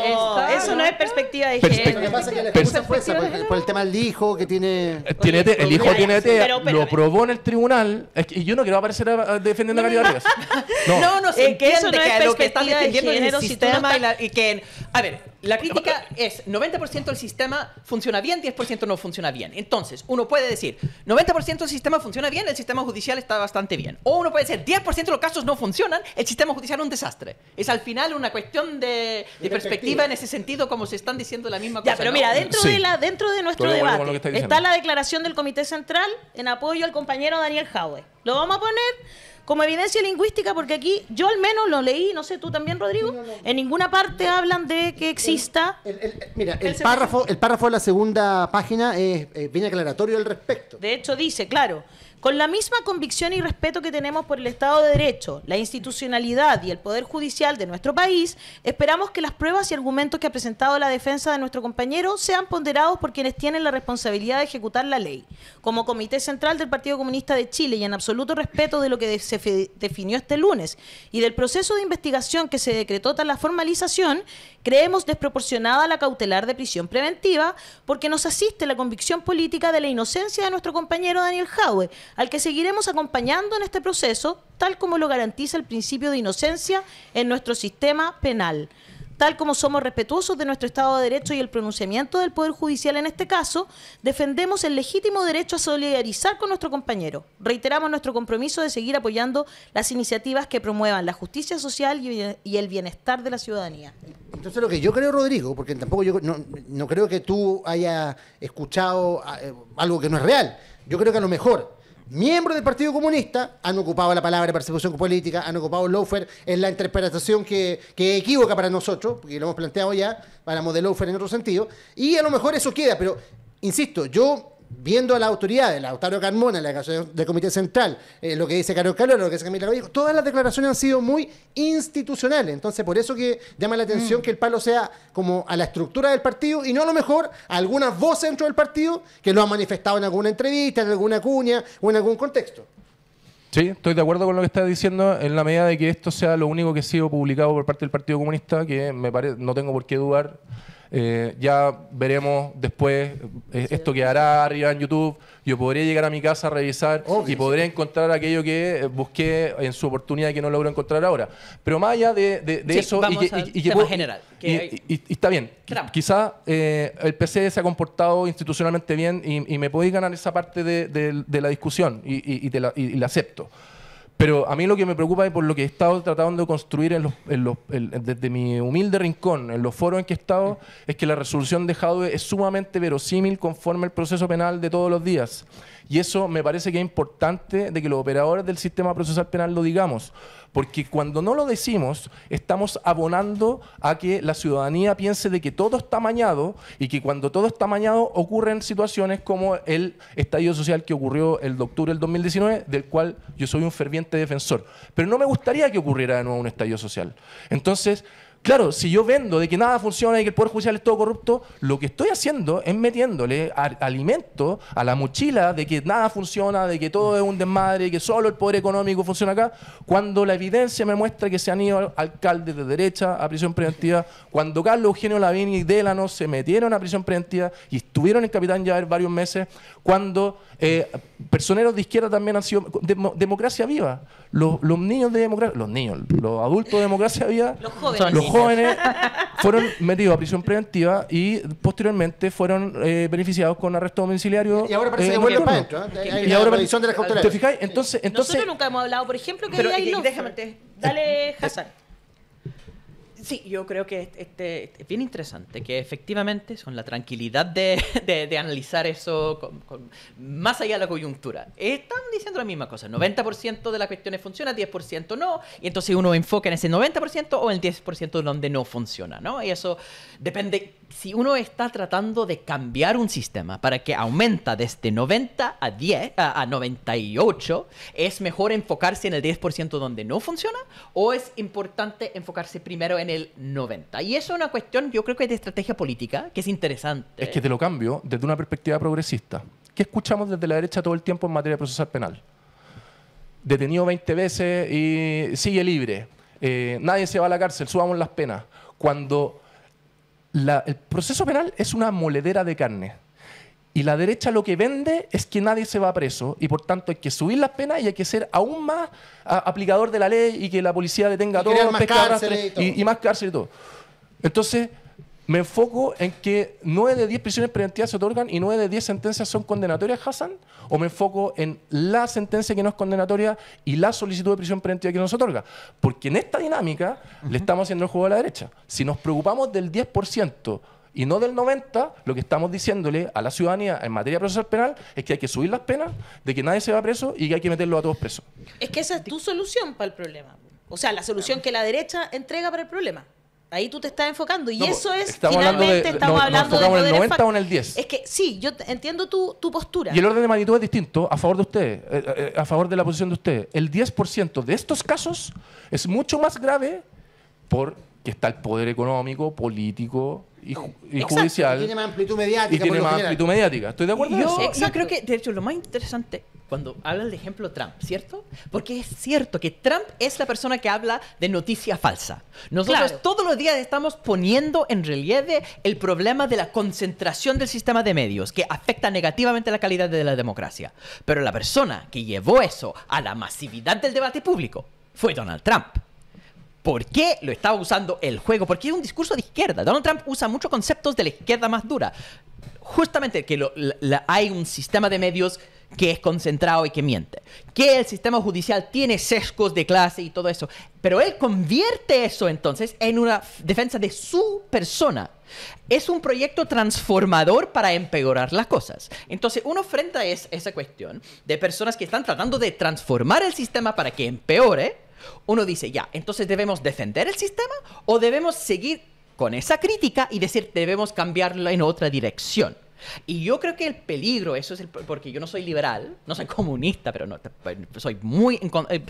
eso no es perspectiva de género. Lo que pasa es que la excusa fue por, el tema del hijo que tiene. Eh, tiene el hijo tiene TEA, lo probó en el tribunal. y yo no quiero aparecer defendiendo a Caridad No, no, no sé. que eso no es perspectiva están defendiendo de género, el sistema y que. A ver, la crítica es 90% del sistema funciona bien, 10% no funciona bien. Entonces, uno puede decir, 90% del sistema funciona bien, el sistema judicial está bastante bien. O uno puede decir, 10% de los casos no funcionan, el sistema judicial es un desastre. Es al final una cuestión de, perspectiva en ese sentido, como se están diciendo la misma cosa. Ya, pero mira, dentro, de la, dentro de nuestro debate está, la declaración del Comité Central en apoyo al compañero Daniel Jaue. Lo vamos a poner como evidencia lingüística, porque aquí yo al menos lo leí, no sé, tú también, Rodrigo, en ninguna parte hablan de que exista... El, mira, el, párrafo, el párrafo de la segunda página es eh, bien aclaratorio al respecto. De hecho dice, claro... Con la misma convicción y respeto que tenemos por el Estado de Derecho, la institucionalidad y el Poder Judicial de nuestro país, esperamos que las pruebas y argumentos que ha presentado la defensa de nuestro compañero sean ponderados por quienes tienen la responsabilidad de ejecutar la ley, como Comité Central del Partido Comunista de Chile y en absoluto respeto de lo que se definió este lunes y del proceso de investigación que se decretó tras la formalización, creemos desproporcionada la cautelar de prisión preventiva porque nos asiste la convicción política de la inocencia de nuestro compañero Daniel Jaue, al que seguiremos acompañando en este proceso, tal como lo garantiza el principio de inocencia en nuestro sistema penal. Tal como somos respetuosos de nuestro Estado de Derecho y el pronunciamiento del Poder Judicial en este caso, defendemos el legítimo derecho a solidarizar con nuestro compañero. Reiteramos nuestro compromiso de seguir apoyando las iniciativas que promuevan la justicia social y el bienestar de la ciudadanía. Entonces lo que yo creo, Rodrigo, porque tampoco yo no, creo que tú hayas escuchado eh, algo que no es real. Yo creo que a lo mejor miembros del Partido Comunista han ocupado la palabra persecución política, han ocupado Lowfer en la interpretación que, que equivoca para nosotros, porque lo hemos planteado ya, hablamos de Lowfer en otro sentido, y a lo mejor eso queda, pero insisto, yo viendo a la autoridad, el Lautaro Carmona, la declaración del Comité Central, eh, lo que dice Carlos Calero, lo que dice Camila Cabello, todas las declaraciones han sido muy institucionales. Entonces, por eso que llama la atención mm. que el palo sea como a la estructura del partido y no a lo mejor a algunas voces dentro del partido que lo ha manifestado en alguna entrevista, en alguna cuña o en algún contexto. Sí, estoy de acuerdo con lo que está diciendo en la medida de que esto sea lo único que ha sido publicado por parte del Partido Comunista, que me parece, no tengo por qué dudar eh, ya veremos después, eh, esto quedará arriba en YouTube, yo podré llegar a mi casa a revisar y podré encontrar aquello que eh, busqué en su oportunidad que no logro encontrar ahora. Pero más allá de, eso, y, general, y, está bien, quizás quizá el PC se ha comportado institucionalmente bien y, me podéis ganar esa parte de, la discusión y, la, la acepto. Pero a mí lo que me preocupa y por lo que he estado tratando de construir desde mi humilde rincón, en los foros en que he estado, es que la resolución de Jadwe es sumamente verosímil conforme el proceso penal de todos los días. Y eso me parece que es importante de que los operadores del sistema procesal penal lo digamos, porque cuando no lo decimos, estamos abonando a que la ciudadanía piense de que todo está mañado y que cuando todo está mañado ocurren situaciones como el estallido social que ocurrió el octubre del 2019, del cual yo soy un ferviente defensor. Pero no me gustaría que ocurriera de nuevo un estallido social. Entonces, Claro, si yo vendo de que nada funciona y que el Poder Judicial es todo corrupto, lo que estoy haciendo es metiéndole alimento a la mochila de que nada funciona, de que todo es un desmadre, que solo el poder económico funciona acá, cuando la evidencia me muestra que se han ido alcaldes de derecha a prisión preventiva, cuando Carlos Eugenio Lavín y Délano se metieron a prisión preventiva y estuvieron en Capitán Llaver varios meses, cuando eh, personeros de izquierda también han sido democracia viva. Los, los, niños de democracia, los niños, los adultos de democracia viva, los jóvenes, los jóvenes fueron metidos a prisión preventiva y posteriormente fueron eh, beneficiados con arresto domiciliario. Y ahora parece eh, que ahora para adentro. ¿eh? Y, y ahora de las ¿Te Entonces, entonces, Nosotros nunca hemos hablado, por ejemplo, que hay, los... Eh, déjame, dale, Hassan. Sí, yo creo que este, es bien interesante, que efectivamente con la tranquilidad de, de, analizar eso con, más allá de la coyuntura. Están diciendo la misma cosa, 90% de las cuestiones funciona, 10% no, y entonces uno enfoca en ese 90% o en el 10% donde no funciona, ¿no? Y eso depende si uno está tratando de cambiar un sistema para que aumenta desde 90 a 10 a, 98, ¿es mejor enfocarse en el 10% donde no funciona o es importante enfocarse primero en el 90? Y eso es una cuestión, yo creo que es de estrategia política, que es interesante. Es que te lo cambio desde una perspectiva progresista. ¿Qué escuchamos desde la derecha todo el tiempo en materia de procesal penal? Detenido 20 veces y sigue libre. Eh, nadie se va a la cárcel, subamos las penas. Cuando el proceso penal es una moledera de carne. Y la derecha lo que vende es que nadie se va preso y por tanto hay que subir las penas y hay que ser aún más aplicador de la ley y que la policía detenga a todos los pescadores y, y, más cárcel y todo. Entonces, me enfoco en que 9 de 10 prisiones preventivas se otorgan y 9 de 10 sentencias son condenatorias, Hassan, o me enfoco en la sentencia que no es condenatoria y la solicitud de prisión preventiva que no se otorga. Porque en esta dinámica le estamos haciendo el juego a la derecha. Si nos preocupamos del 10%, y no del 90, lo que estamos diciéndole a la ciudadanía en materia procesal penal es que hay que subir las penas, de que nadie se va preso y que hay que meterlo a todos presos. Es que esa es tu solución para el problema. O sea, la solución que la derecha entrega para el problema. Ahí tú te estás enfocando. Y eso es, estamos hablando de, estamos hablando en 90 o en 10. Es que sí, yo entiendo tu, postura. Y el orden de magnitud es distinto a favor de ustedes, eh, eh, eh, a favor de la posición de ustedes. El 10% de estos casos es mucho más grave porque está el poder económico, político, y, judicial. Y tiene más amplitud mediática. Y tiene más ¿Estoy de acuerdo? Yo, eso? creo que, de hecho, lo más interesante cuando habla el ejemplo Trump, ¿cierto? Porque es cierto que Trump es la persona que habla de noticia falsa. Nosotros todos los días estamos poniendo en relieve el problema de la concentración del sistema de medios, que afecta negativamente la calidad de la democracia. Pero la persona que llevó eso a la masividad del debate público fue Donald Trump por qué lo estaba usando el juego, porque es un discurso de izquierda. Donald Trump usa muchos conceptos de la izquierda más dura. Justamente que la, hay un sistema de medios que es concentrado y que miente, que el sistema judicial tiene sesgos de clase y todo eso, pero él convierte eso entonces en una defensa de su persona. Es un proyecto transformador para empeorar las cosas. Entonces uno enfrenta esa cuestión de personas que están tratando de transformar el sistema para que empeore, uno dice, ya, entonces debemos defender el sistema o debemos seguir con esa crítica y decir, debemos cambiarlo en otra dirección. Y yo creo que el peligro, eso es porque yo no soy liberal, no soy comunista, pero no, soy muy eh,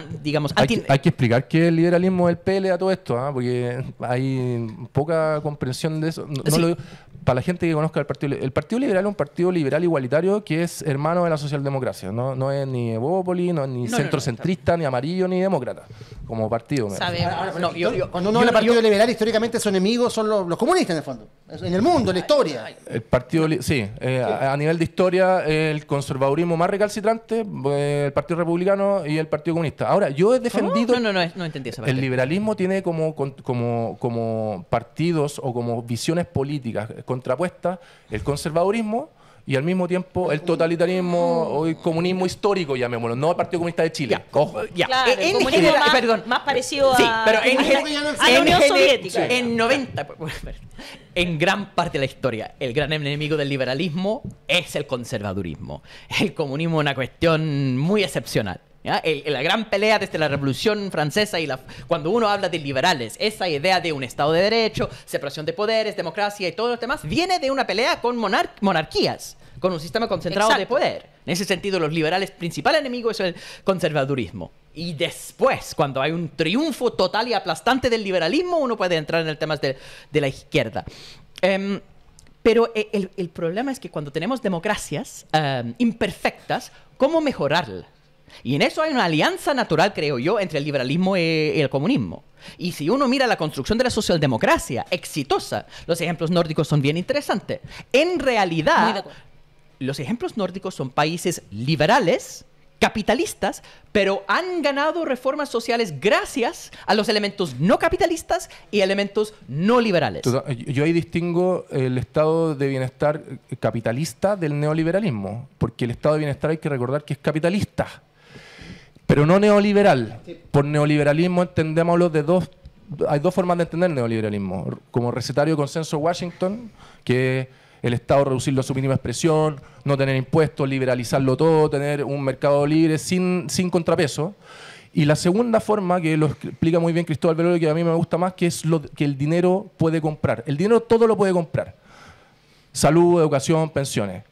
digamos, hay, que, hay que explicar qué el liberalismo del PL a todo esto, ¿ah? porque hay poca comprensión de eso. para la gente que conozca el Partido el Partido Liberal es un partido liberal igualitario que es hermano de la socialdemocracia. No, no es ni Evópolis, no ni centrocentrista, ni amarillo, ni demócrata, como partido. Sabemos. partido liberal, históricamente son enemigos, son los comunistas en el fondo. En el mundo, en la historia. El partido, sí, eh, a, nivel de historia, el conservadurismo más recalcitrante, eh, el Partido Republicano y el Partido Comunista. Ahora, yo he defendido. Oh, no, no, no, no entendí esa parte. El liberalismo tiene como, como, como partidos o como visiones políticas contrapuestas el conservadurismo y al mismo tiempo el totalitarismo o el comunismo histórico, llamémoslo, no el Partido Comunista de Chile. Eh, eh, en perdón. más parecido a, la Unión Soviética. 90, pues, en gran parte de la historia, el gran enemigo del liberalismo es el conservadurismo. El comunismo es una cuestión muy excepcional la gran pelea desde la Revolución Francesa y la, cuando uno habla de liberales, esa idea de un Estado de Derecho, separación de poderes, democracia y todos los demás, viene de una pelea con monarquías, con un sistema concentrado de poder. En ese sentido, los liberales, principal enemigo es el conservadurismo. Y después, cuando hay un triunfo total y aplastante del liberalismo, uno puede entrar en el tema de, la izquierda. Em, pero eh, el, problema es que cuando tenemos democracias em, imperfectas, ¿cómo mejorarla? Y en eso hay una alianza natural, creo yo, entre el liberalismo y el comunismo. Y si uno mira la construcción de la socialdemocracia exitosa, los ejemplos nórdicos son bien interesantes. En realidad, los ejemplos nórdicos son países liberales, capitalistas, pero han ganado reformas sociales gracias a los elementos no capitalistas y elementos no liberales. Yo ahí distingo el estado de bienestar capitalista del neoliberalismo, porque el estado de bienestar hay que recordar que es capitalista pero no neoliberal. Por neoliberalismo entendemos los de dos, hay dos formas de entender neoliberalismo, como recetario consenso Washington, que es el Estado reducirlo a su mínima expresión, no tener impuestos, liberalizarlo todo, tener un mercado libre sin, contrapeso. Y la segunda forma, que lo explica muy bien Cristóbal Velorio, que a mí me gusta más, que es lo que el dinero puede comprar. El dinero todo lo puede comprar. Salud, educación, pensiones.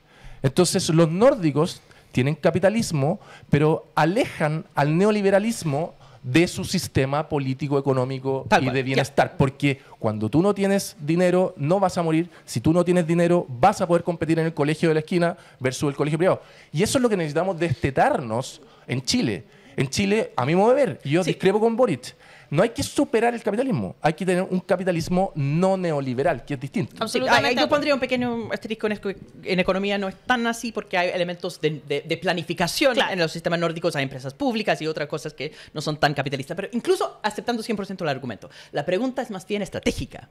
Entonces los nórdicos tienen capitalismo, pero alejan al neoliberalismo de su sistema político, económico y de bienestar. Porque cuando tú no tienes dinero, no vas a morir. Si tú no tienes dinero, vas a poder competir en el colegio de la esquina versus el colegio privado. Y eso es lo que necesitamos destetarnos en Chile. En Chile, a mi modo de ver, yo discrepo con Boric no hay que superar el capitalismo, hay que tener un capitalismo no neoliberal, que es distinto. Absolutamente. yo pondría un pequeño asterisco en, economía, no es tan así porque hay elementos de, planificación en los sistemas nórdicos, hay empresas públicas y otras cosas que no son tan capitalistas, pero incluso aceptando 100% el argumento, la pregunta es más bien estratégica,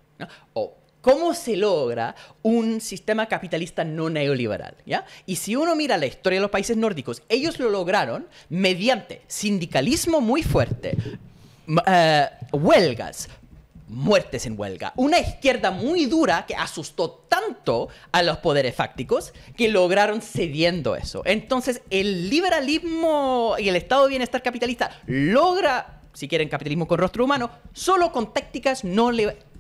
O ¿Cómo se logra un sistema capitalista no neoliberal? ¿ya? Y si uno mira la historia de los países nórdicos, ellos lo lograron mediante sindicalismo muy fuerte, eh, huelgas, muertes en huelga. Una izquierda muy dura que asustó tanto a los poderes fácticos que lograron cediendo eso. Entonces el liberalismo y el estado de bienestar capitalista logra, si quieren capitalismo con rostro humano, solo con tácticas no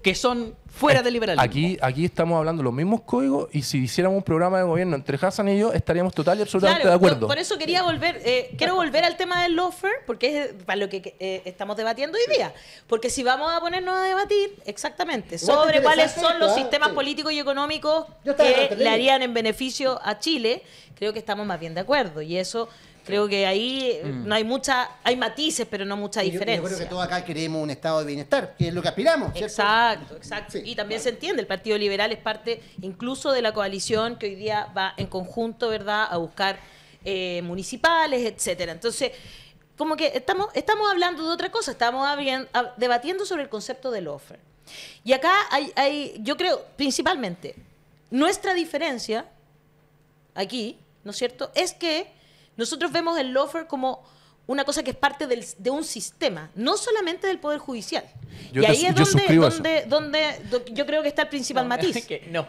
que son Fuera del liberalismo. Aquí, aquí estamos hablando los mismos códigos y si hiciéramos un programa de gobierno entre Hassan y yo estaríamos total y absolutamente de acuerdo. Por, eso quería volver, eh, quiero volver al tema del lawfare porque es para lo que eh, estamos debatiendo hoy día. Porque si vamos a ponernos a debatir exactamente sobre cuáles son los ¿ah? sistemas políticos y económicos que le harían en beneficio a Chile, creo que estamos más bien de acuerdo y eso Creo que ahí eh, mm. no hay mucha, hay matices, pero no mucha diferencia. Yo, creo que todos acá queremos un estado de bienestar, que es lo que aspiramos. Exacto, exacto y también se entiende, el Partido Liberal es parte incluso de la coalición que hoy día va en conjunto, ¿verdad?, a buscar eh, municipales, etcétera. Entonces, como que estamos, estamos hablando de otra cosa, estamos debatiendo sobre el concepto del offer. Y acá hay, hay, yo creo, principalmente, nuestra diferencia aquí, ¿no es cierto?, es que nosotros vemos el offer como una cosa que es parte de un sistema, no solamente del Poder Judicial. y ahí es donde, yo creo que está el principal matiz. no,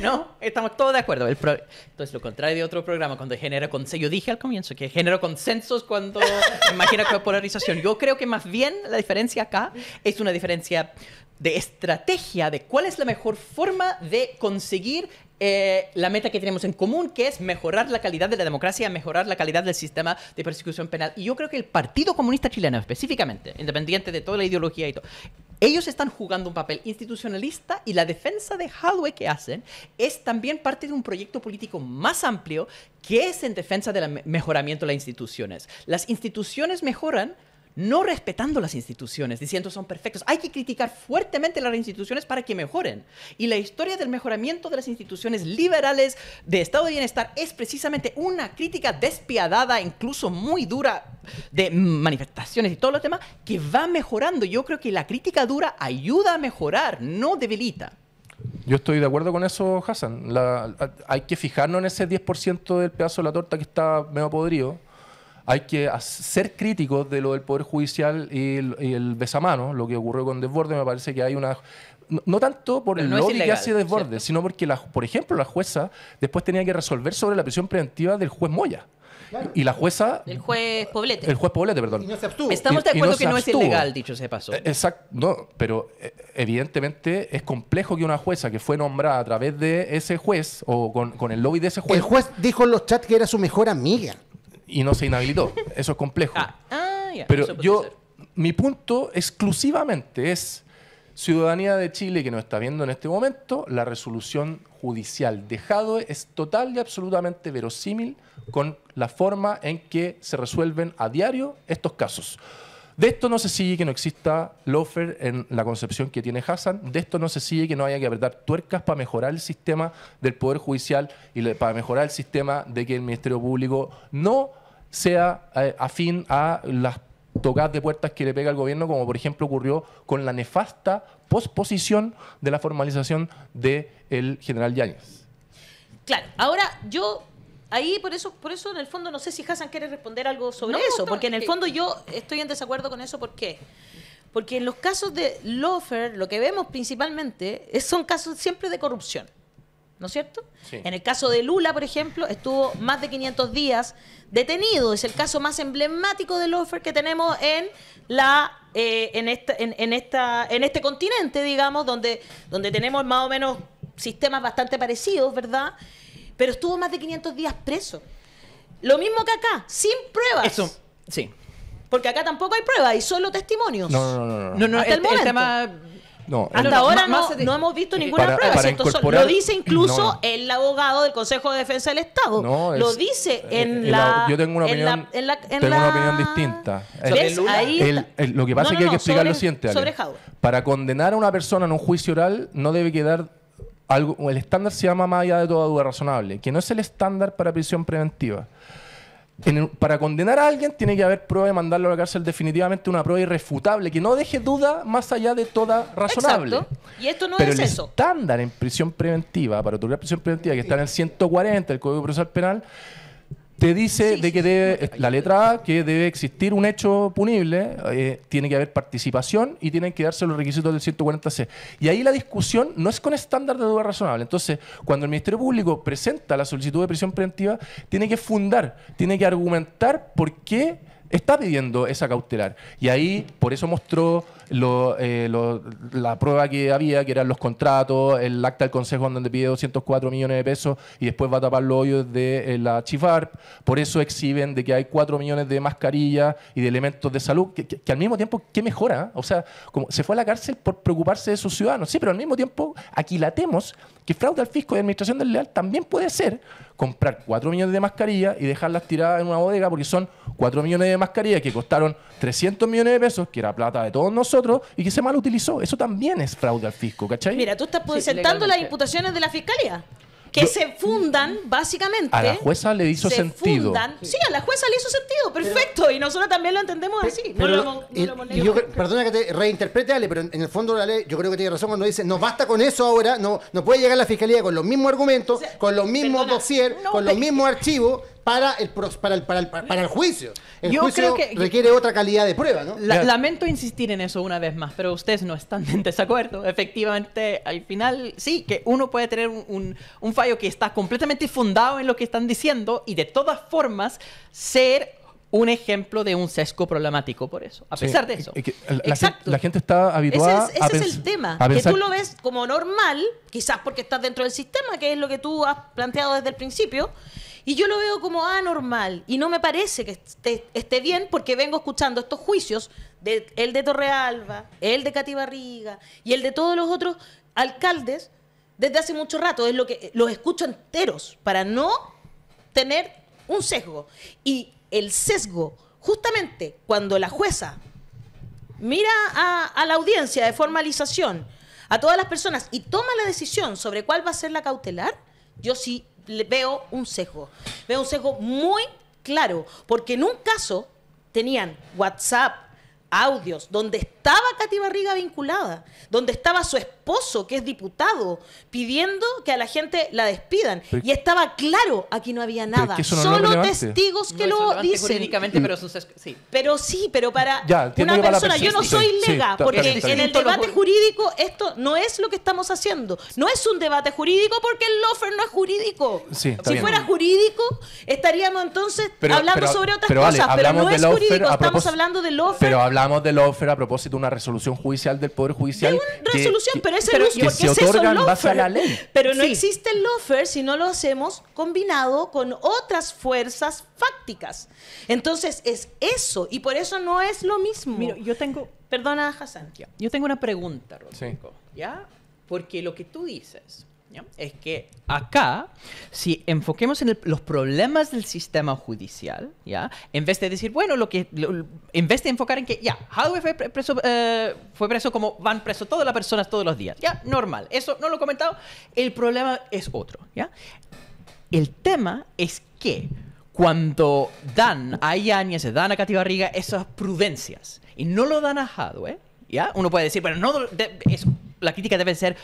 no, estamos todos de acuerdo. Entonces, lo contrario de otro programa, cuando genera consenso, yo dije al comienzo que genera consensos cuando imagina polarización. Yo creo que más bien la diferencia acá es una diferencia de estrategia de cuál es la mejor forma de conseguir eh, la meta que tenemos en común, que es mejorar la calidad de la democracia, mejorar la calidad del sistema de persecución penal. Y yo creo que el Partido Comunista Chileno específicamente, independiente de toda la ideología y todo, ellos están jugando un papel institucionalista y la defensa de hardware que hacen es también parte de un proyecto político más amplio que es en defensa del mejoramiento de las instituciones. Las instituciones mejoran no respetando las instituciones, diciendo son perfectos. Hay que criticar fuertemente las instituciones para que mejoren. Y la historia del mejoramiento de las instituciones liberales de estado de bienestar es precisamente una crítica despiadada, incluso muy dura, de manifestaciones y todo lo demás, que va mejorando. Yo creo que la crítica dura ayuda a mejorar, no debilita. Yo estoy de acuerdo con eso, Hassan. hay que fijarnos en ese 10% del pedazo de la torta que está medio podrido hay que ser críticos de lo del Poder Judicial y el, y lo que ocurrió con Desborde, me parece que hay una no, tanto por el lobby que hace desborde, sino porque, la, por ejemplo, la jueza después tenía que resolver sobre la prisión preventiva del juez Moya. Y la jueza. El juez Poblete. El juez Poblete, perdón. Estamos de acuerdo que no es ilegal, dicho se pasó. E-, Exacto. No, pero e, evidentemente es complejo que una jueza que fue nombrada a través de ese juez o con el lobby de ese juez. El juez dijo en los chats que era su mejor amiga y no se inhabilitó. Eso es complejo. Ah, ah, Pero yo, mi punto exclusivamente es ciudadanía de Chile que nos está viendo en este momento, la resolución judicial de es total y absolutamente verosímil con la forma en que se resuelven a diario estos casos. De esto no se sigue que no exista lofer en la concepción que tiene Hassan. De esto no se sigue que no haya que apretar tuercas para mejorar el sistema del Poder Judicial y para mejorar el sistema de que el Ministerio Público no sea eh, afín a las tocas de puertas que le pega el gobierno, como por ejemplo ocurrió con la nefasta posposición de la formalización del el general Yáñez. Claro, ahora yo ahí por eso, por eso en el fondo no sé si Hassan quiere responder algo sobre eso, porque en el fondo yo estoy en desacuerdo con eso, ¿por qué? Porque en los casos de Lofer, lo que vemos principalmente son casos siempre de corrupción. ¿no es cierto? En el caso de Lula, por ejemplo, estuvo más de 500 días detenido. Es el caso más emblemático del offer que tenemos en la eh, en esta en, este continente, digamos, donde donde tenemos más o menos sistemas bastante parecidos, ¿verdad? Pero estuvo más de 500 días preso. Lo mismo que acá, sin pruebas. Eso, sí. Porque acá tampoco hay pruebas, hay solo testimonios. No, no, no. no. no, hasta ahora no, no, hemos visto ninguna prueba. lo dice incluso el abogado del Consejo de Defensa del Estado. lo dice eh, en, la, Yo tengo una opinión, opinión distinta. lo que pasa es que hay que explicar lo siguiente. para condenar a una persona en un juicio oral no debe quedar algo, el estándar se llama más allá de toda duda razonable, que no es el estándar para prisión preventiva para condenar a alguien tiene que haber prueba de mandarlo a la cárcel definitivamente una prueba irrefutable que no deje duda más allá de toda razonable. Exacto. Y esto no Pero el estándar en prisión preventiva, para otorgar prisión preventiva, que está en el 140 del Código Procesal Penal, te dice de que la letra A, que debe existir un hecho punible, eh, tiene que haber participación y tienen que darse los requisitos del 140C. Y ahí la discusión no es con estándar de duda razonable. Entonces, cuando el Ministerio Público presenta la solicitud de prisión preventiva, tiene que fundar, tiene que argumentar por qué está pidiendo esa cautelar. Y ahí, por eso mostró eh, lo, la prueba que había, que eran los contratos, el acta del Consejo donde pide 204 millones de pesos y después va a tapar los hoyos de eh, la Chifarp. Por eso exhiben de que hay 4 millones de mascarillas y de elementos de salud, que, al mismo tiempo, ¿qué mejora? O sea, como se fue a la cárcel por preocuparse de sus ciudadanos. Sí, pero al mismo tiempo aquilatemos que fraude al fisco y administración del leal también puede ser comprar 4 millones de mascarillas y dejarlas tiradas en una bodega porque son 4 millones de mascarillas que costaron 300 millones de pesos, que era plata de todos nosotros otros y que se mal utilizó. Eso también es fraude al fisco, ¿cachai? Mira, tú estás presentando las imputaciones de la fiscalía que se fundan básicamente. A la jueza le hizo sentido. sí. a la jueza le hizo sentido, perfecto, y nosotros también lo entendemos así. perdona que te reinterprete, Ale, pero en, el fondo la ley, yo creo que tiene razón cuando dice, no basta con eso ahora, no, no puede llegar la fiscalía con los mismos argumentos, con los mismos dossiers, dossier, con los mismos archivos para el, para el, para el, para el juicio. El Yo creo que, requiere otra calidad de prueba, ¿no? lamento insistir en eso una vez más, pero ustedes no están en desacuerdo. Efectivamente, al final, sí, que uno puede tener un fallo que está completamente fundado en lo que están diciendo y de todas formas ser un ejemplo de un sesgo problemático por eso, a pesar de eso. la, La gente está habituada Ese es, es el tema, que tú lo ves como normal, quizás porque estás dentro del sistema, que es lo que tú has planteado desde el principio, y yo lo veo como anormal, y no me parece que esté, bien porque vengo escuchando estos juicios, de, el de Torrealba, el de Catibarriga, y el de todos los otros alcaldes, desde hace mucho rato, es lo que los escucho enteros, para no tener un sesgo. Y el sesgo, justamente cuando la jueza mira a, la audiencia de formalización, a todas las personas y toma la decisión sobre cuál va a ser la cautelar, yo sí veo un sesgo. Veo un sesgo muy claro, porque en un caso tenían WhatsApp, audios, donde estaba Katy Barriga vinculada, donde estaba su esposo, que es diputado, pidiendo que a la gente la despidan. y estaba claro, aquí no había nada, solo testigos que lo dicen. Pero, mm. sí. pero sí, pero para una persona, yo no soy lega, porque en el debate jurídico esto no es lo que estamos haciendo. No es un debate jurídico porque el lofer no es jurídico. si fuera jurídico, estaríamos entonces hablando sobre otras cosas, pero no es jurídico, estamos hablando del offer. Pero hablamos del lofer a propósito una resolución judicial del Poder Judicial. una resolución, pero ese que se la ley. Pero no existe el lawfare si no lo hacemos combinado con otras fuerzas fácticas. Entonces es eso, y por eso no es lo mismo. Mira, yo tengo... Perdona, Hassan. Yo tengo una pregunta, Rodrigo. ¿Ya? Porque lo que tú dices es que acá, si enfoquemos en los problemas del sistema judicial, ¿ya? en vez de decir, bueno, lo que, en vez de enfocar en que, ya, Hadwe fue preso, eh, fue preso como van preso todas las personas todos los días, ya, normal, eso no lo he comentado, el problema es otro, ¿ya? El tema es que cuando dan a se dan a Barriga esas prudencias y no lo dan a Hadwe, ¿ya? Uno puede decir, bueno, no, la crítica debe ser,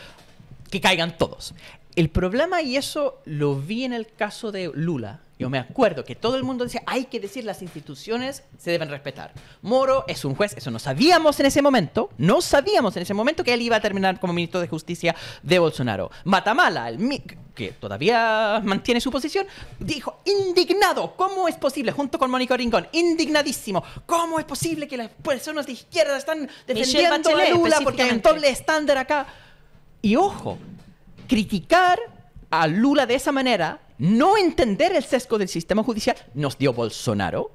que caigan todos. El problema, y eso lo vi en el caso de Lula, yo me acuerdo que todo el mundo decía, hay que decir, las instituciones se deben respetar. Moro es un juez, eso no sabíamos en ese momento, no sabíamos en ese momento que él iba a terminar como ministro de Justicia de Bolsonaro. Matamala, el que todavía mantiene su posición, dijo, indignado, ¿cómo es posible? Junto con Mónica Rincón, indignadísimo, ¿cómo es posible que las personas de izquierda están defendiendo a Lula porque hay un doble estándar acá? Y ojo, criticar a Lula de esa manera, no entender el sesgo del sistema judicial, nos dio Bolsonaro,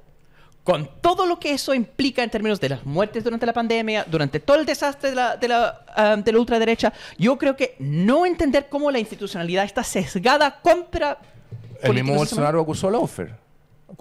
con todo lo que eso implica en términos de las muertes durante la pandemia, durante todo el desastre de la, de la, ah, de la ultraderecha, yo creo que no entender cómo la institucionalidad está sesgada contra... El mismo Bolsonaro acusó a Laufer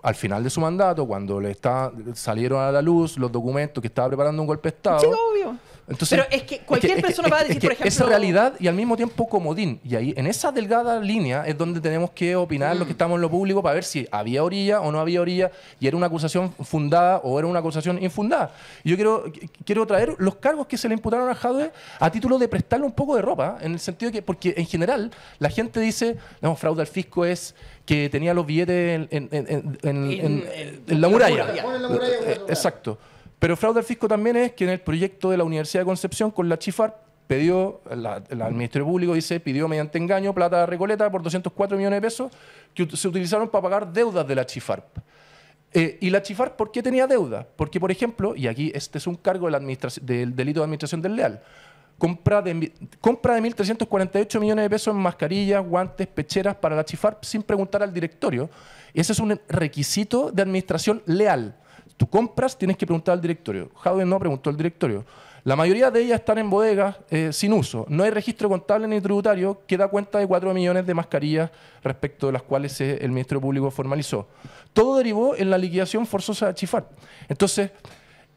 al final de su mandato, cuando le está, salieron a la luz los documentos que estaba preparando un golpe de Estado. Sí, obvio. Entonces, Pero es que cualquier persona va a decir, por ejemplo. Esa realidad y al mismo tiempo comodín. Y ahí, en esa delgada línea, es donde tenemos que opinar los mm. que estamos en lo público para ver si había orilla o no había orilla y era una acusación fundada o era una acusación infundada. Yo quiero, quiero traer los cargos que se le imputaron a Jadwe a título de prestarle un poco de ropa, en el sentido de que, porque en general la gente dice, no, fraude al fisco es que tenía los billetes en, La muralla. Exacto. Pero fraude al fisco también es que en el proyecto de la Universidad de Concepción con la Chifar pidió, el Ministerio Público dice, pidió mediante engaño plata de recoleta por 204 millones de pesos que se utilizaron para pagar deudas de la Chifar. Eh, ¿Y la Chifar por qué tenía deuda? Porque, por ejemplo, y aquí este es un cargo de del delito de administración desleal, compra de, compra de 1.348 millones de pesos en mascarillas, guantes, pecheras para la Chifar sin preguntar al directorio. Ese es un requisito de administración leal tú compras, tienes que preguntar al directorio. Jadwe no preguntó al directorio. La mayoría de ellas están en bodegas eh, sin uso. No hay registro contable ni tributario que da cuenta de 4 millones de mascarillas respecto de las cuales eh, el Ministro Público formalizó. Todo derivó en la liquidación forzosa de Chifar. Entonces,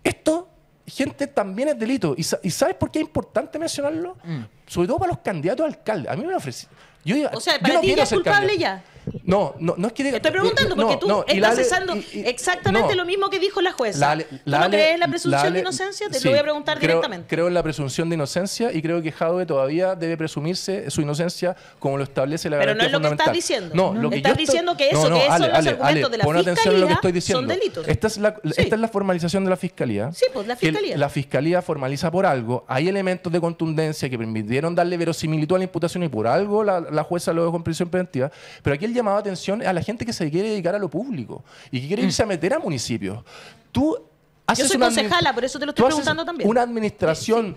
esto, gente, también es delito. ¿Y, sabes por qué es importante mencionarlo? Mm. Sobre todo para los candidatos a alcalde. A mí me ofrecí. Yo, o sea, yo es culpable ya. No, no, no es que... diga... estoy preguntando porque tú estás cesando exactamente lo mismo que dijo la jueza. ¿Tú no crees en la presunción de inocencia? Te lo voy a preguntar directamente. Creo en la presunción de inocencia y creo que Jadwe todavía debe presumirse su inocencia como lo establece la Pero Pero no es lo que estás diciendo. No, lo que estás diciendo que eso, que eso ale, los argumentos de la pon atención a lo que estoy diciendo. son delitos. Esta es, la, esta es la formalización de la fiscalía. Sí, pues la fiscalía. La fiscalía formaliza por algo. Hay elementos de contundencia que permitieron darle verosimilitud a la imputación y por algo la, la jueza lo dejó en prisión preventiva. Pero aquí llamado atención a la gente que se quiere dedicar a lo público y que quiere irse a mm. meter a municipios. Tú haces una concejala, por eso te lo estoy preguntando también. Una administración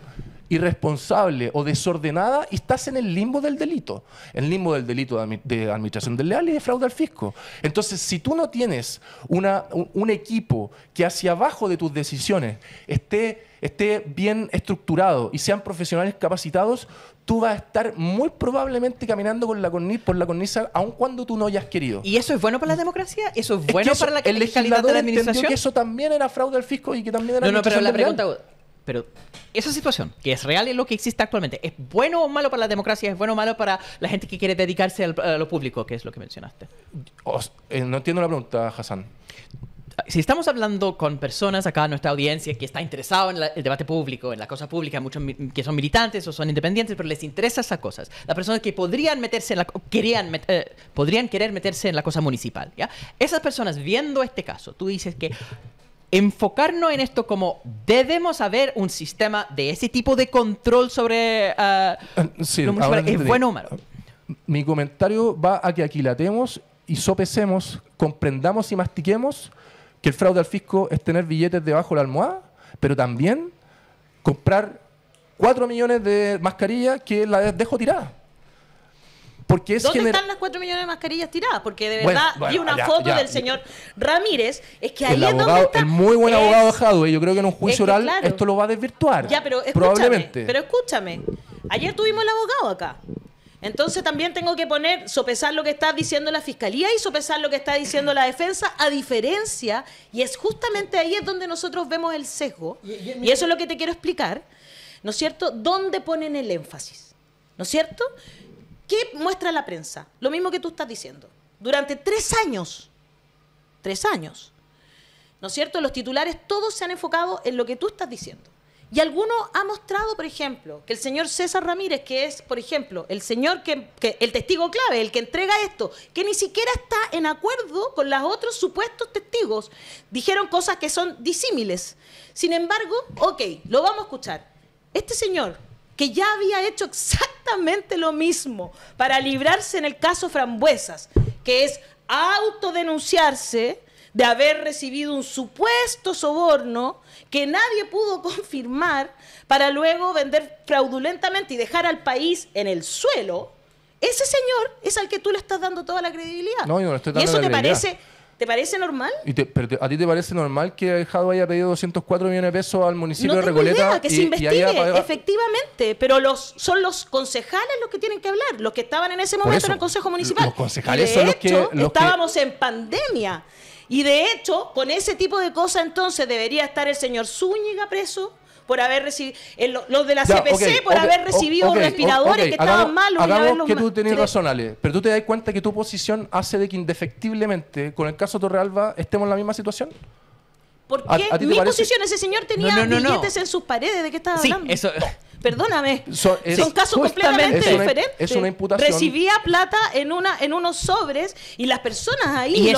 irresponsable o desordenada y estás en el limbo del delito, en el limbo del delito de, administración desleal y de fraude al fisco. Entonces, si tú no tienes una, un, equipo que hacia abajo de tus decisiones esté esté bien estructurado y sean profesionales capacitados, tú vas a estar muy probablemente caminando con la por la cornisa, aun cuando tú no hayas querido. ¿Y eso es bueno para la democracia? ¿Eso es bueno para la, el calidad de administración? que eso también era fraude al fisco y que también era... No, no, pero la pregunta... Pero esa situación, que es real y lo que existe actualmente, ¿es bueno o malo para la democracia? ¿Es bueno o malo para la gente que quiere dedicarse a lo público, que es lo que mencionaste? Eh, no entiendo la pregunta, Hassan si estamos hablando con personas acá en nuestra audiencia que está interesado en el debate público, en la cosa pública, muchos que son militantes o son independientes, pero les interesa esas cosas, las personas que podrían meterse en la, querían eh, podrían querer meterse en la cosa municipal, ¿ya? Esas personas viendo este caso, tú dices que enfocarnos en esto como debemos haber un sistema de ese tipo de control sobre ah, el eh, municipal es buen número. Ah, mi comentario va a que aquí aquilatemos y sopesemos, comprendamos y mastiquemos que el fraude al fisco es tener billetes debajo de la almohada, pero también comprar 4 millones de mascarillas que las dejo tirada. Porque ¿Dónde están las cuatro millones de mascarillas tiradas? Porque de verdad vi una foto del señor Ramírez. Es que ahí es donde está. muy buen abogado es... yo creo que en un juicio oral esto lo va a desvirtuar. Ya, pero escúchame, probablemente. Pero escúchame, ayer tuvimos el abogado acá. Entonces también tengo que poner, sopesar lo que está diciendo la fiscalía y sopesar lo que está diciendo la defensa, a diferencia, y es justamente ahí es donde nosotros vemos el sesgo, y, eso es lo que te quiero explicar, ¿no es cierto? ¿Dónde ponen el énfasis? ¿No es cierto? ¿Qué muestra la prensa? Lo mismo que tú estás diciendo. Durante tres años, tres años, ¿no es cierto? Los titulares todos se han enfocado en lo que tú estás diciendo. Y alguno ha mostrado, por ejemplo, que el señor César Ramírez, que es, por ejemplo, el señor que, el testigo clave, el que entrega esto, que ni siquiera está en acuerdo con los otros supuestos testigos, dijeron cosas que son disímiles. Sin embargo, ok, lo vamos a escuchar. Este señor, que ya había hecho exactamente lo mismo para librarse en el caso Frambuesas, que es autodenunciarse, de haber recibido un supuesto soborno que nadie pudo confirmar para luego vender fraudulentamente y dejar al país en el suelo, ese señor es al que tú le estás dando toda la credibilidad. No, yo no estoy dando ¿Y eso te parece ¿Te parece normal? pero ¿A ti te parece normal que Jado haya pedido 204 millones de pesos al municipio de Recoleta? No, que se investigue, efectivamente. Pero los, son los concejales los que tienen que hablar. Los que estaban en ese momento en el Consejo Municipal. Los concejales son los que... estábamos en pandemia. Y de hecho, con ese tipo de cosas entonces debería estar el señor Zúñiga preso por haber recibido, eh, los de la CPC por haber recibido respiradores que estaban malos. Hagamos que tú tenías razón, Ale, pero tú te das cuenta que tu posición hace de que indefectiblemente con el caso Torrealba estemos en la misma situación. ¿Por qué? Mi posición, ese señor tenía billetes en sus paredes, ¿de qué estaba sí, hablando? Perdóname. son casos completamente diferentes. Recibía plata en una en unos sobres y las personas ahí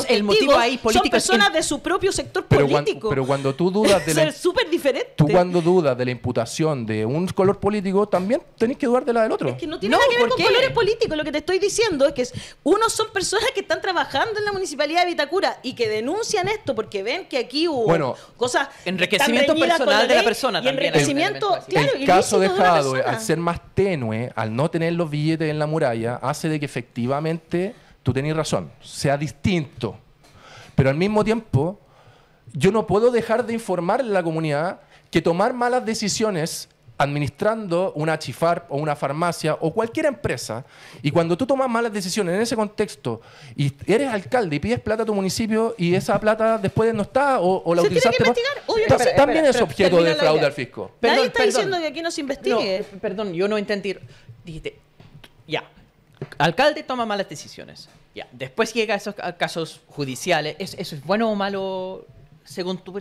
son personas de su propio sector político. pero cuando tú dudas de la diferente. Tú cuando dudas de la imputación de un color político también tenés que dudar de la del otro. Es que no tiene nada que ver con colores políticos, lo que te estoy diciendo es que uno son personas que están trabajando en la municipalidad de Vitacura y que denuncian esto porque ven que aquí hubo bueno, cosas enriquecimiento personal de la persona también. Enriquecimiento, claro, el caso al ser más tenue, al no tener los billetes en la muralla, hace de que efectivamente tú tenés razón, sea distinto. Pero al mismo tiempo, yo no puedo dejar de informar a la comunidad que tomar malas decisiones administrando una chifar o una farmacia o cualquier empresa, y cuando tú tomas malas decisiones en ese contexto y eres alcalde y pides plata a tu municipio y esa plata después no está o, la utilizaste también es objeto de fraude al fisco. Pero Nadie está diciendo que aquí no se investigue. perdón, yo no entendí. Dijiste, ya, alcalde toma malas decisiones. Ya, después llega a esos casos judiciales. eso es bueno o malo según tu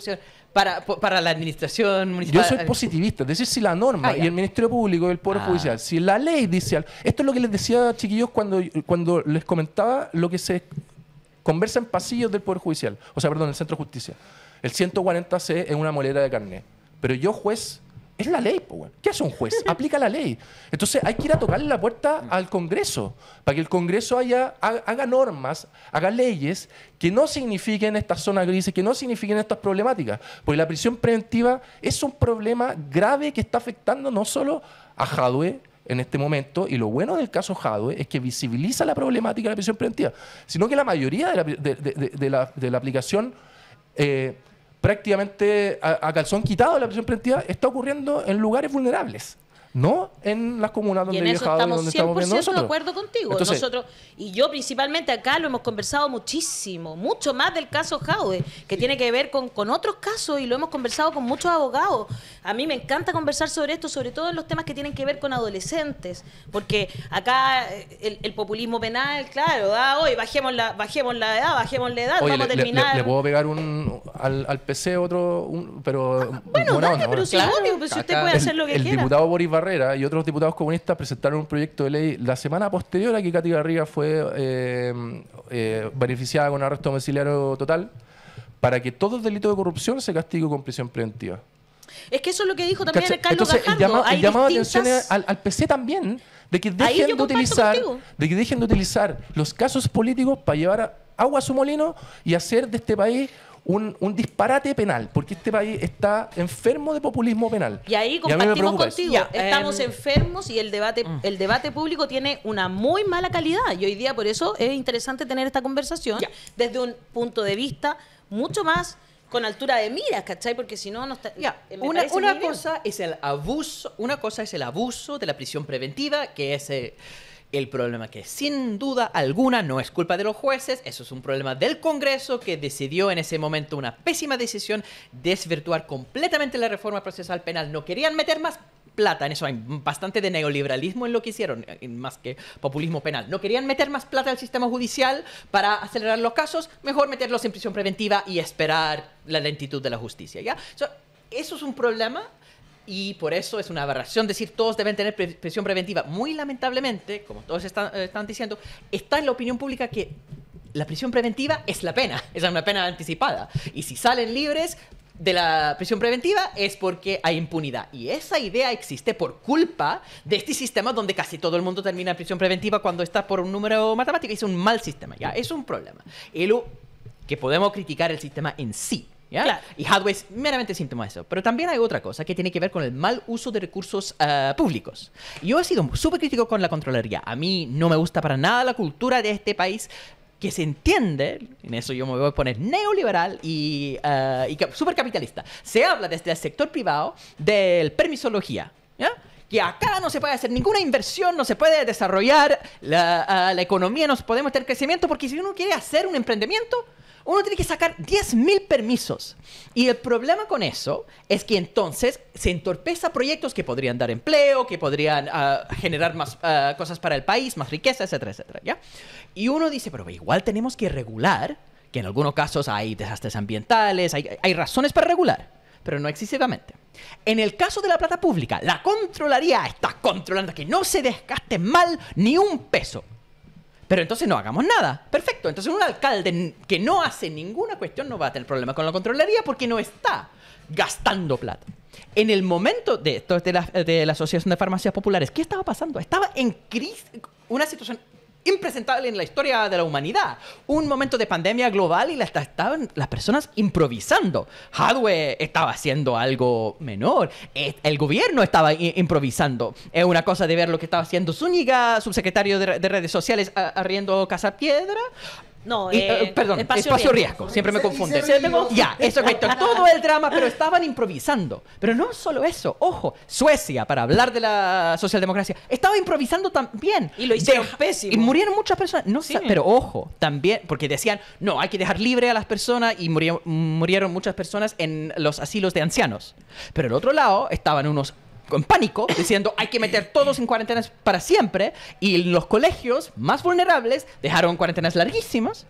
para, para la administración municipal. Yo soy positivista, es decir, si la norma ah, y el Ministerio Público y el Poder ah. Judicial, si la ley dice... Esto es lo que les decía, chiquillos, cuando, cuando les comentaba lo que se conversa en pasillos del Poder Judicial, o sea, perdón, el Centro de Justicia. El 140C es una molera de carne, Pero yo, juez, es la ley, ¿Qué hace un juez? Aplica la ley. Entonces hay que ir a tocarle la puerta al Congreso, para que el Congreso haya, haga normas, haga leyes que no signifiquen estas zonas grises, que no signifiquen estas problemáticas. Porque la prisión preventiva es un problema grave que está afectando no solo a Jadwe, en este momento, y lo bueno del caso Jadwe es que visibiliza la problemática de la prisión preventiva, sino que la mayoría de la, aplicación eh, prácticamente a, calzón quitado la presión preventiva, está ocurriendo en lugares vulnerables no en las comunas donde y en eso estamos y donde 100% estamos de acuerdo contigo. nosotros, y yo principalmente acá lo hemos conversado muchísimo, mucho más del caso Jaude, que tiene que ver con, con otros casos y lo hemos conversado con muchos abogados. A mí me encanta conversar sobre esto, sobre todo los temas que tienen que ver con adolescentes, porque acá eh, el, populismo penal, claro, ah, hoy bajemos la, bajemos la edad, bajemos la edad, vamos a terminar. Le, puedo pegar un al, al PC otro, pero. Ah, bueno, pero si pues, usted puede hacer lo que quiera. El diputado Boris y otros diputados comunistas presentaron un proyecto de ley la semana posterior a que Katy Garriga fue eh, eh, beneficiada con arresto domiciliario total para que todo delito de corrupción se castigue con prisión preventiva. Es que eso es lo que dijo también Carlos El, atención al, PC también de que, dejen de, utilizar, de que dejen de utilizar los casos políticos para llevar agua a su molino y hacer de este país un, disparate penal, porque este país está enfermo de populismo penal. Y ahí compartimos contigo, estamos em, enfermos y el debate, mm. el debate público tiene una muy mala calidad. Y hoy día por eso es interesante tener esta conversación desde un punto de vista mucho más con altura de miras, ¿cachai? Porque si no, no está... Eh, una, cosa es el abuso, una cosa es el abuso de la prisión preventiva, que es... Eh, el problema que sin duda alguna no es culpa de los jueces, eso es un problema del Congreso que decidió en ese momento una pésima decisión desvirtuar completamente la reforma procesal penal. No querían meter más plata en eso, hay bastante de neoliberalismo en lo que hicieron, eh, más que populismo penal. No querían meter más plata al sistema judicial para acelerar los casos, mejor meterlos en prisión preventiva y esperar la lentitud de la justicia, ¿ya? eso es un problema y por eso es una aberración decir todos deben tener prisión preventiva. Muy lamentablemente, como todos eh, están, diciendo, está en la opinión pública que la prisión preventiva es la pena, es una pena anticipada. Y si salen libres de la prisión preventiva es porque hay impunidad. Y esa idea existe por culpa de este sistema donde casi todo el mundo termina en prisión preventiva cuando está por un número matemático. Es un mal sistema, ya, es un problema. Y lo que podemos criticar el sistema en sí, y hardware es meramente síntoma de eso. Pero también hay otra cosa que tiene que ver con el mal uso de recursos eh, públicos. Yo he sido súper crítico con la Contraloría. A mí no me gusta para nada la cultura de este país que se entiende, en eso yo me voy a poner neoliberal y, eh, súper capitalista Se habla desde el sector privado del permisología, que acá no se puede hacer ninguna inversión, no se puede desarrollar la, eh, la economía, no podemos tener crecimiento, porque si uno quiere hacer un emprendimiento, uno tiene que sacar 10.000 permisos. Y el problema con eso es que entonces se entorpeza proyectos que podrían dar empleo, que podrían ah, generar más ah, cosas para el país, más riqueza, etcétera, etcétera. Y uno dice, pero igual tenemos que regular, que en algunos casos hay desastres ambientales, hay, hay razones para regular, pero no excesivamente. En el caso de la plata pública, la controlaría está controlando que no se desgaste mal ni un peso. Pero entonces no hagamos nada. Perfecto. Entonces un alcalde que no hace ninguna cuestión no va a tener problema con la Contraloría porque no está gastando plata. En el momento de, esto de la Asociación de Farmacias Populares, ¿qué estaba pasando? Estaba en crisis, una situación impresentable en la historia de la humanidad. Un momento de pandemia global y estaban las personas improvisando. Hardware estaba haciendo algo menor. El gobierno estaba improvisando. Es una cosa de ver lo que estaba haciendo Zúñiga, subsecretario de, redes sociales, arriendo Casa Piedra. No, eh, eh, perdón, espacio, riesgo. Siempre me confunden Ya, eso es todo el drama, pero estaban improvisando. Pero no solo eso, ojo, Suecia, para hablar de la socialdemocracia, estaba improvisando también. Y lo hicieron Y murieron muchas personas. No sí. Pero ojo, también, porque decían, no, hay que dejar libre a las personas y murieron, murieron muchas personas en los asilos de ancianos. Pero al otro lado estaban unos en pánico diciendo hay que meter todos en cuarentenas para siempre y los colegios más vulnerables dejaron cuarentenas larguísimas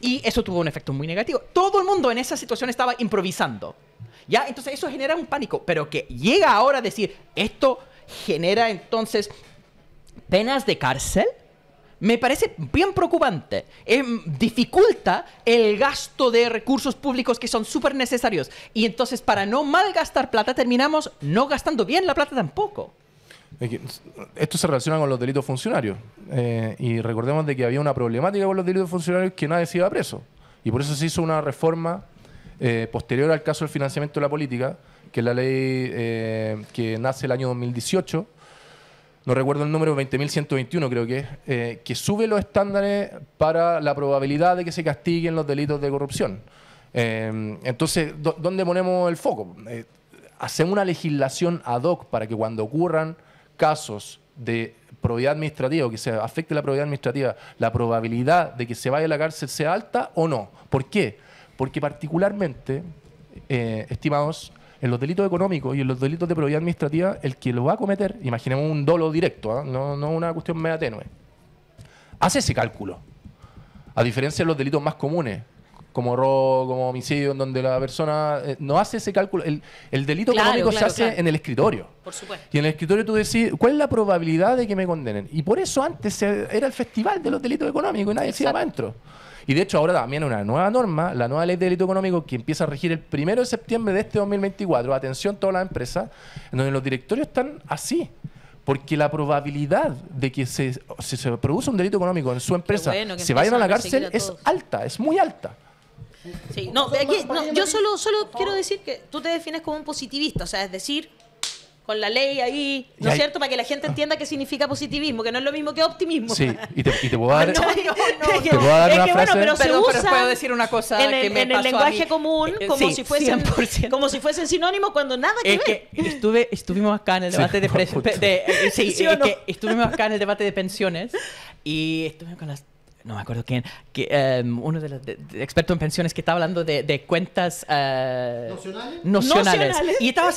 y eso tuvo un efecto muy negativo. Todo el mundo en esa situación estaba improvisando. ¿Ya? Entonces eso genera un pánico, pero que llega ahora a decir, esto genera entonces penas de cárcel me parece bien preocupante. Eh, dificulta el gasto de recursos públicos que son súper necesarios. Y entonces, para no malgastar plata, terminamos no gastando bien la plata tampoco. Esto se relaciona con los delitos funcionarios. Eh, y recordemos de que había una problemática con los delitos funcionarios que nadie se iba preso. Y por eso se hizo una reforma eh, posterior al caso del financiamiento de la política, que es la ley que nace el año 2018 no recuerdo el número, 20.121 creo que es, eh, que sube los estándares para la probabilidad de que se castiguen los delitos de corrupción. Eh, entonces, ¿dónde ponemos el foco? Eh, hacemos una legislación ad hoc para que cuando ocurran casos de probidad administrativa o que se afecte la probidad administrativa, la probabilidad de que se vaya a la cárcel sea alta o no. ¿Por qué? Porque particularmente, estimados, en los delitos económicos y en los delitos de prioridad administrativa, el que lo va a cometer, imaginemos un dolo directo, ¿ah? no, no una cuestión media tenue, hace ese cálculo. A diferencia de los delitos más comunes, como robo, como homicidio, en donde la persona eh, no hace ese cálculo. El, delito económico se hace en el escritorio. Por supuesto. Y en el escritorio tú decís, ¿cuál es la probabilidad de que me condenen? Y por eso antes era el festival de los delitos económicos y nadie se iba para adentro. Y de hecho ahora también hay una nueva norma, la nueva ley de delito económico que empieza a regir el 1 de septiembre de este 2024, atención todas las empresas, en donde los directorios están así porque la probabilidad de que se, se, produce un delito económico en su empresa, se vayan a la cárcel, es alta, es muy alta no, yo solo, solo quiero decir que tú te defines como un positivista, o sea, es decir, con la ley ahí, ¿no es cierto? Para que la gente entienda qué significa positivismo, que no es lo mismo que optimismo. Sí, y te, puedo dar. no, no, puedo dar una frase. pero puedo decir una cosa en el, que en el lenguaje común eh, como, si fuesen, como si fuesen sinónimos cuando nada que ver. estuve, estuvimos acá en el debate de, eh, que estuvimos acá en el debate de pensiones y estuvimos con las no me acuerdo quién, que, em, uno de los expertos en pensiones que estaba hablando de, cuentas uh, eh, ¿Nacionales? Y estaba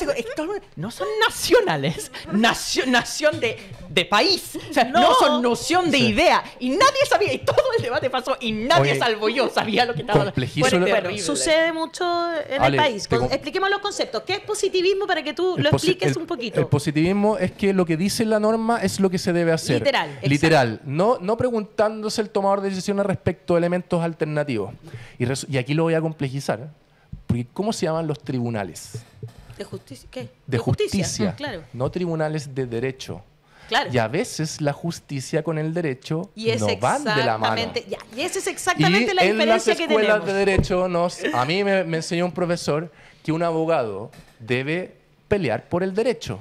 no son nacionales, nación de, país, o sea, no. son noción de idea. Y nadie sabía, y todo el debate pasó, y nadie salvo yo sabía lo que estaba hablando. sucede mucho en el país. expliquemos los conceptos. ¿Qué es positivismo para que tú lo expliques un poquito? El positivismo es que lo que dice la norma es lo que se debe hacer. Literal. Literal. No, no preguntándose el tomador decisiones respecto a elementos alternativos. Y, y aquí lo voy a complejizar, porque ¿cómo se llaman los tribunales? De justicia. ¿Qué? De, justicia, mm, claro. no tribunales de derecho. Y a veces la justicia con el derecho y no van de la mano. y esa es exactamente la diferencia que tenemos. En las escuelas de derecho, nos, a mí me, me, enseñó un profesor que un abogado debe pelear por el derecho.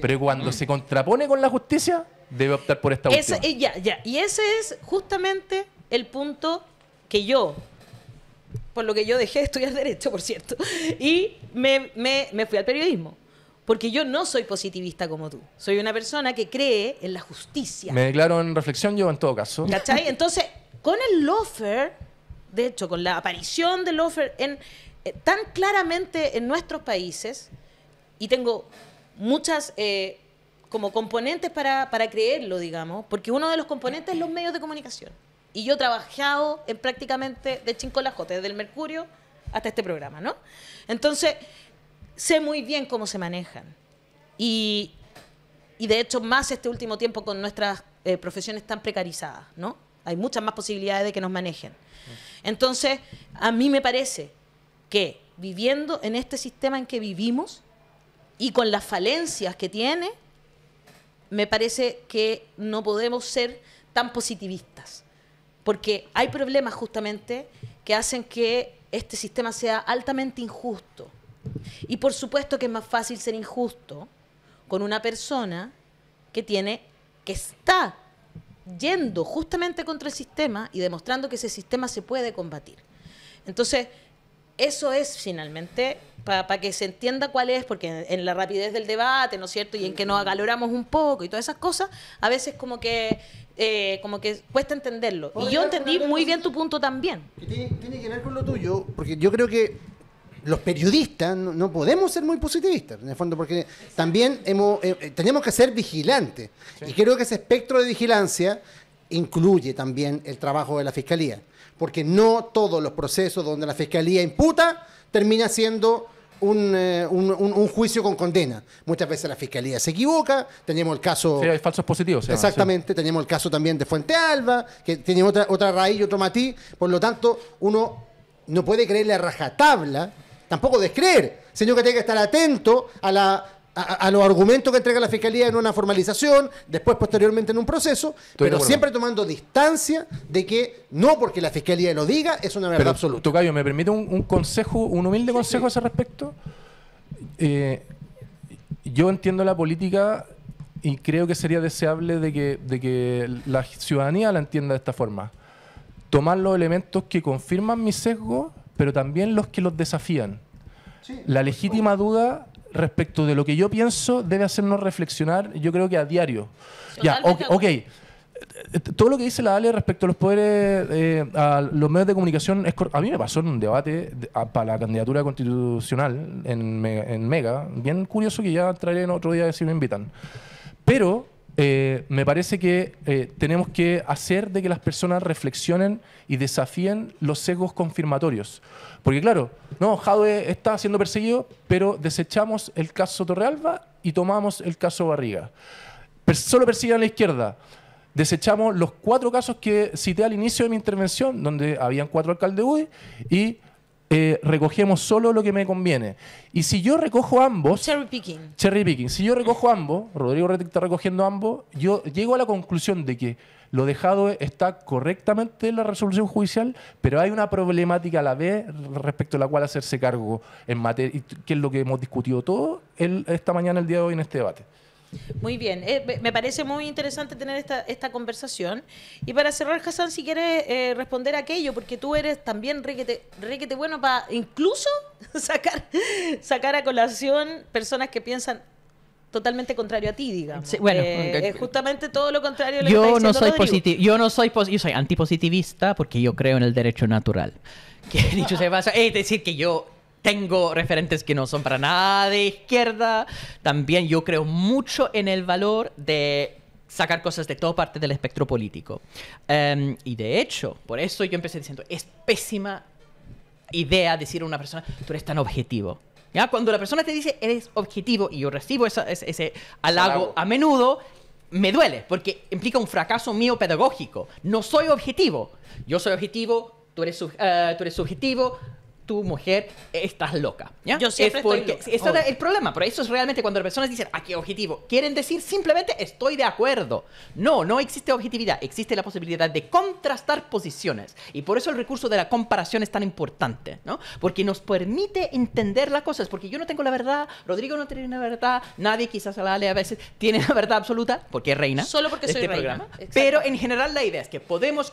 Pero cuando se contrapone con la justicia, debe optar por esta última. Eh, ya, Y ese es justamente el punto que yo, por lo que yo dejé de estudiar Derecho, por cierto, y me, fui al periodismo. Porque yo no soy positivista como tú. Soy una persona que cree en la justicia. Me declaro en reflexión yo en todo caso. ¿Cachai? Entonces, con el Lofer, de hecho, con la aparición del Lofer en, eh, tan claramente en nuestros países, y tengo muchas eh, como componentes para, para creerlo, digamos, porque uno de los componentes es los medios de comunicación. Y yo he trabajado en prácticamente de chincolajote, desde el Mercurio hasta este programa, ¿no? Entonces, sé muy bien cómo se manejan. Y, y de hecho, más este último tiempo con nuestras eh, profesiones tan precarizadas, ¿no? Hay muchas más posibilidades de que nos manejen. Entonces, a mí me parece que viviendo en este sistema en que vivimos y con las falencias que tiene, me parece que no podemos ser tan positivistas, porque hay problemas justamente que hacen que este sistema sea altamente injusto. Y por supuesto que es más fácil ser injusto con una persona que tiene, que está yendo justamente contra el sistema y demostrando que ese sistema se puede combatir. Entonces, eso es finalmente para que se entienda cuál es, porque en, la rapidez del debate, ¿no es cierto? Y en que nos acaloramos un poco y todas esas cosas, a veces como que, eh, como que cuesta entenderlo. Y yo entendí muy bien tu punto también. tiene, que ver con lo tuyo, porque yo creo que los periodistas no, podemos ser muy positivistas, en el fondo, porque también hemos, eh, eh, tenemos que ser vigilantes. Y creo que ese espectro de vigilancia incluye también el trabajo de la Fiscalía, porque no todos los procesos donde la Fiscalía imputa termina siendo eh, un, juicio con condena. Muchas veces la fiscalía se equivoca, tenemos el caso... Sí, hay falsos positivos. Exactamente, tenemos el caso también de Fuente Alba, que tiene otra, otra raíz y otro matiz, por lo tanto, uno no puede creer la rajatabla, tampoco descreer, sino que tiene que estar atento a la a, los argumentos que entrega la fiscalía en una formalización, después posteriormente en un proceso, pero siempre tomando distancia de que no porque la fiscalía lo diga es una verdad absoluta. ¿me permite un, consejo, un humilde consejo a ese respecto? Eh, yo entiendo la política y creo que sería deseable de que, de que la ciudadanía la entienda de esta forma. Tomar los elementos que confirman mi sesgo, pero también los que los desafían. la legítima duda respecto de lo que yo pienso debe hacernos reflexionar, yo creo que a diario. ya, ok. Eh, eh, todo lo que dice la Ale respecto a los poderes, eh, a los medios de comunicación, es a mí me pasó en un debate para la candidatura constitucional en, en, Mega, bien curioso que ya traeré en otro día si me invitan. Pero me parece que tenemos que hacer de que las personas reflexionen y desafíen los sesgos confirmatorios. Porque claro, no, Jadwe está siendo perseguido, pero desechamos el caso Torrealba y tomamos el caso Barriga. solo persiguen a la izquierda. Desechamos los cuatro casos que cité al inicio de mi intervención, donde habían cuatro alcaldes UDI, y eh, recogemos solo lo que me conviene. Y si yo recojo ambos. Cherry picking. Cherry picking. Si yo recojo ambos, Rodrigo está recogiendo ambos, yo llego a la conclusión de que lo dejado está correctamente en la resolución judicial, pero hay una problemática a la vez respecto a la cual hacerse cargo en materia, que es lo que hemos discutido todo el, esta mañana, el día de hoy, en este debate. Muy bien, eh, me parece muy interesante tener esta, esta conversación. Y para cerrar, Hassan, si quieres eh, responder aquello, porque tú eres también requete, bueno para incluso sacar, sacar a colación personas que piensan totalmente contrario a ti, digamos. bueno, eh, es justamente todo lo contrario. lo yo, que no soy yo no soy soy antipositivista porque yo creo en el derecho natural. Que dicho se es decir, que yo tengo referentes que no son para nada de izquierda. También yo creo mucho en el valor de sacar cosas de toda parte del espectro político. Em, y de hecho, por eso yo empecé diciendo, es pésima idea decir a una persona, tú eres tan objetivo ¿Ya? Cuando la persona te dice, eres objetivo, y yo recibo ese, halago a menudo, me duele, porque implica un fracaso mío pedagógico. No soy objetivo. Yo soy objetivo, tú eres, eh, tú eres subjetivo, tu mujer, estás loca. ¿ya? Yo siempre es porque, estoy loca. el problema, pero eso es realmente cuando las personas dicen, ¿a ah, qué objetivo? Quieren decir simplemente estoy de acuerdo. No, no existe objetividad, existe la posibilidad de contrastar posiciones. Y por eso el recurso de la comparación es tan importante, ¿no? Porque nos permite entender las cosas, porque yo no tengo la verdad, Rodrigo no tiene la verdad, nadie quizás a la a veces tiene la verdad absoluta, porque es reina. Solo porque este soy reina. Programa. Pero en general la idea es que podemos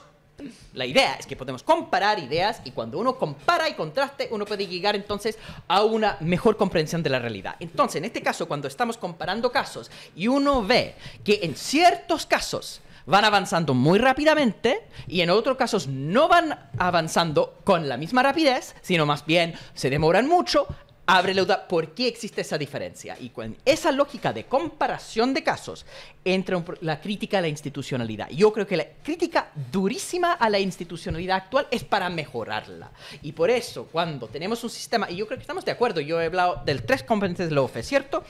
la idea es que podemos comparar ideas y cuando uno compara y contraste, uno puede llegar entonces a una mejor comprensión de la realidad. Entonces, en este caso, cuando estamos comparando casos y uno ve que en ciertos casos van avanzando muy rápidamente y en otros casos no van avanzando con la misma rapidez, sino más bien se demoran mucho, abre la duda, ¿por qué existe esa diferencia? Y con esa lógica de comparación de casos entra la crítica a la institucionalidad. Yo creo que la crítica durísima a la institucionalidad actual es para mejorarla. Y por eso, cuando tenemos un sistema, y yo creo que estamos de acuerdo, yo he hablado del tres componentes de la OFE, ¿cierto?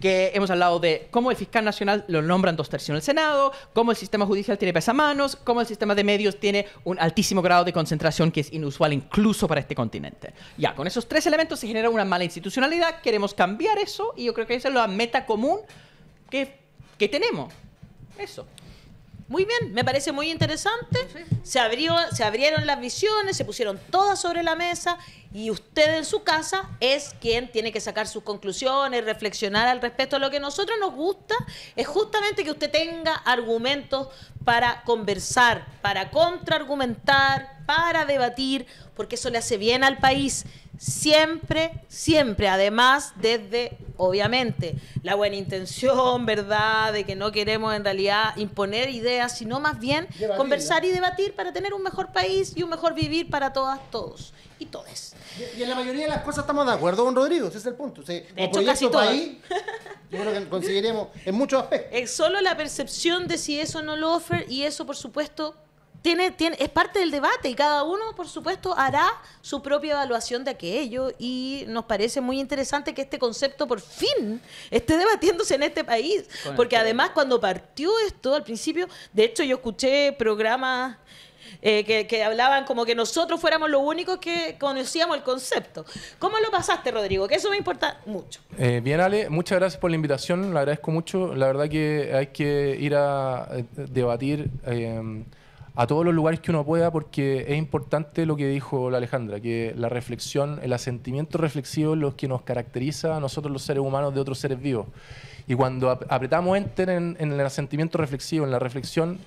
Que hemos hablado de cómo el fiscal nacional lo nombran dos tercios en el Senado, cómo el sistema judicial tiene pesamanos, cómo el sistema de medios tiene un altísimo grado de concentración que es inusual incluso para este continente. Ya, con esos tres elementos se genera una mala institucionalidad, queremos cambiar eso y yo creo que esa es la meta común que, que tenemos. Eso. Muy bien, me parece muy interesante. Se, abrió, se abrieron las visiones, se pusieron todas sobre la mesa y usted en su casa es quien tiene que sacar sus conclusiones, reflexionar al respecto. Lo que a nosotros nos gusta es justamente que usted tenga argumentos para conversar, para contraargumentar, para debatir, porque eso le hace bien al país siempre, siempre, además desde, obviamente, la buena intención, ¿verdad? De que no queremos en realidad imponer ideas, sino más bien conversar y debatir para tener un mejor país y un mejor vivir para todas, todos y todes. Y, en la mayoría de las cosas estamos de acuerdo con Rodrigo, ese es el punto. yo creo que conseguiremos en muchos aspectos. Es solo la percepción de si eso no lo ofrece y eso, por supuesto, tiene, es parte del debate y cada uno, por supuesto, hará su propia evaluación de aquello y nos parece muy interesante que este concepto por fin esté debatiéndose en este país, porque además cuando partió esto al principio, de hecho yo escuché programas... Eh, que, hablaban como que nosotros fuéramos los únicos que conocíamos el concepto. ¿Cómo lo pasaste, Rodrigo? Que eso me importa mucho. Eh, bien, Ale, muchas gracias por la invitación, la agradezco mucho. La verdad que hay que ir a eh, debatir a todos los lugares que uno pueda, porque es importante lo que dijo la Alejandra, que la reflexión, el asentimiento reflexivo es lo que nos caracteriza a nosotros los seres humanos de otros seres vivos. Y cuando apretamos enter en, en, el asentimiento reflexivo, en la reflexión,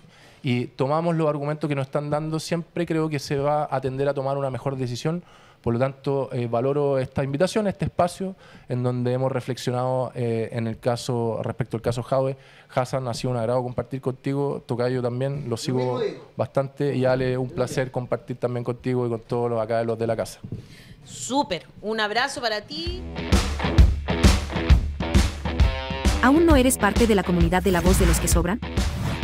y tomamos los argumentos que nos están dando, siempre creo que se va a tender a tomar una mejor decisión por lo tanto, eh, valoro esta invitación, este espacio, en donde hemos reflexionado eh, en el caso, respecto al caso Jave. Hassan, ha sido un agrado compartir contigo. Tocayo también, lo sigo bastante. Y Ale, un placer compartir también contigo y con todos los acá los de la casa. Súper, un abrazo para ti. ¿Aún no eres parte de la comunidad de la voz de los que sobran?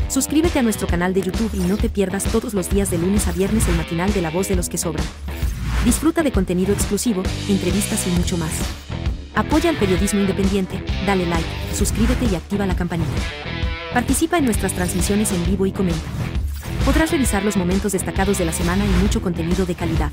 Suscríbete a nuestro canal de YouTube y no te pierdas todos los días de lunes a viernes el matinal de la voz de los que sobran. Disfruta de contenido exclusivo, entrevistas y mucho más. Apoya al periodismo independiente, dale like, suscríbete y activa la campanita. Participa en nuestras transmisiones en vivo y comenta. Podrás revisar los momentos destacados de la semana y mucho contenido de calidad.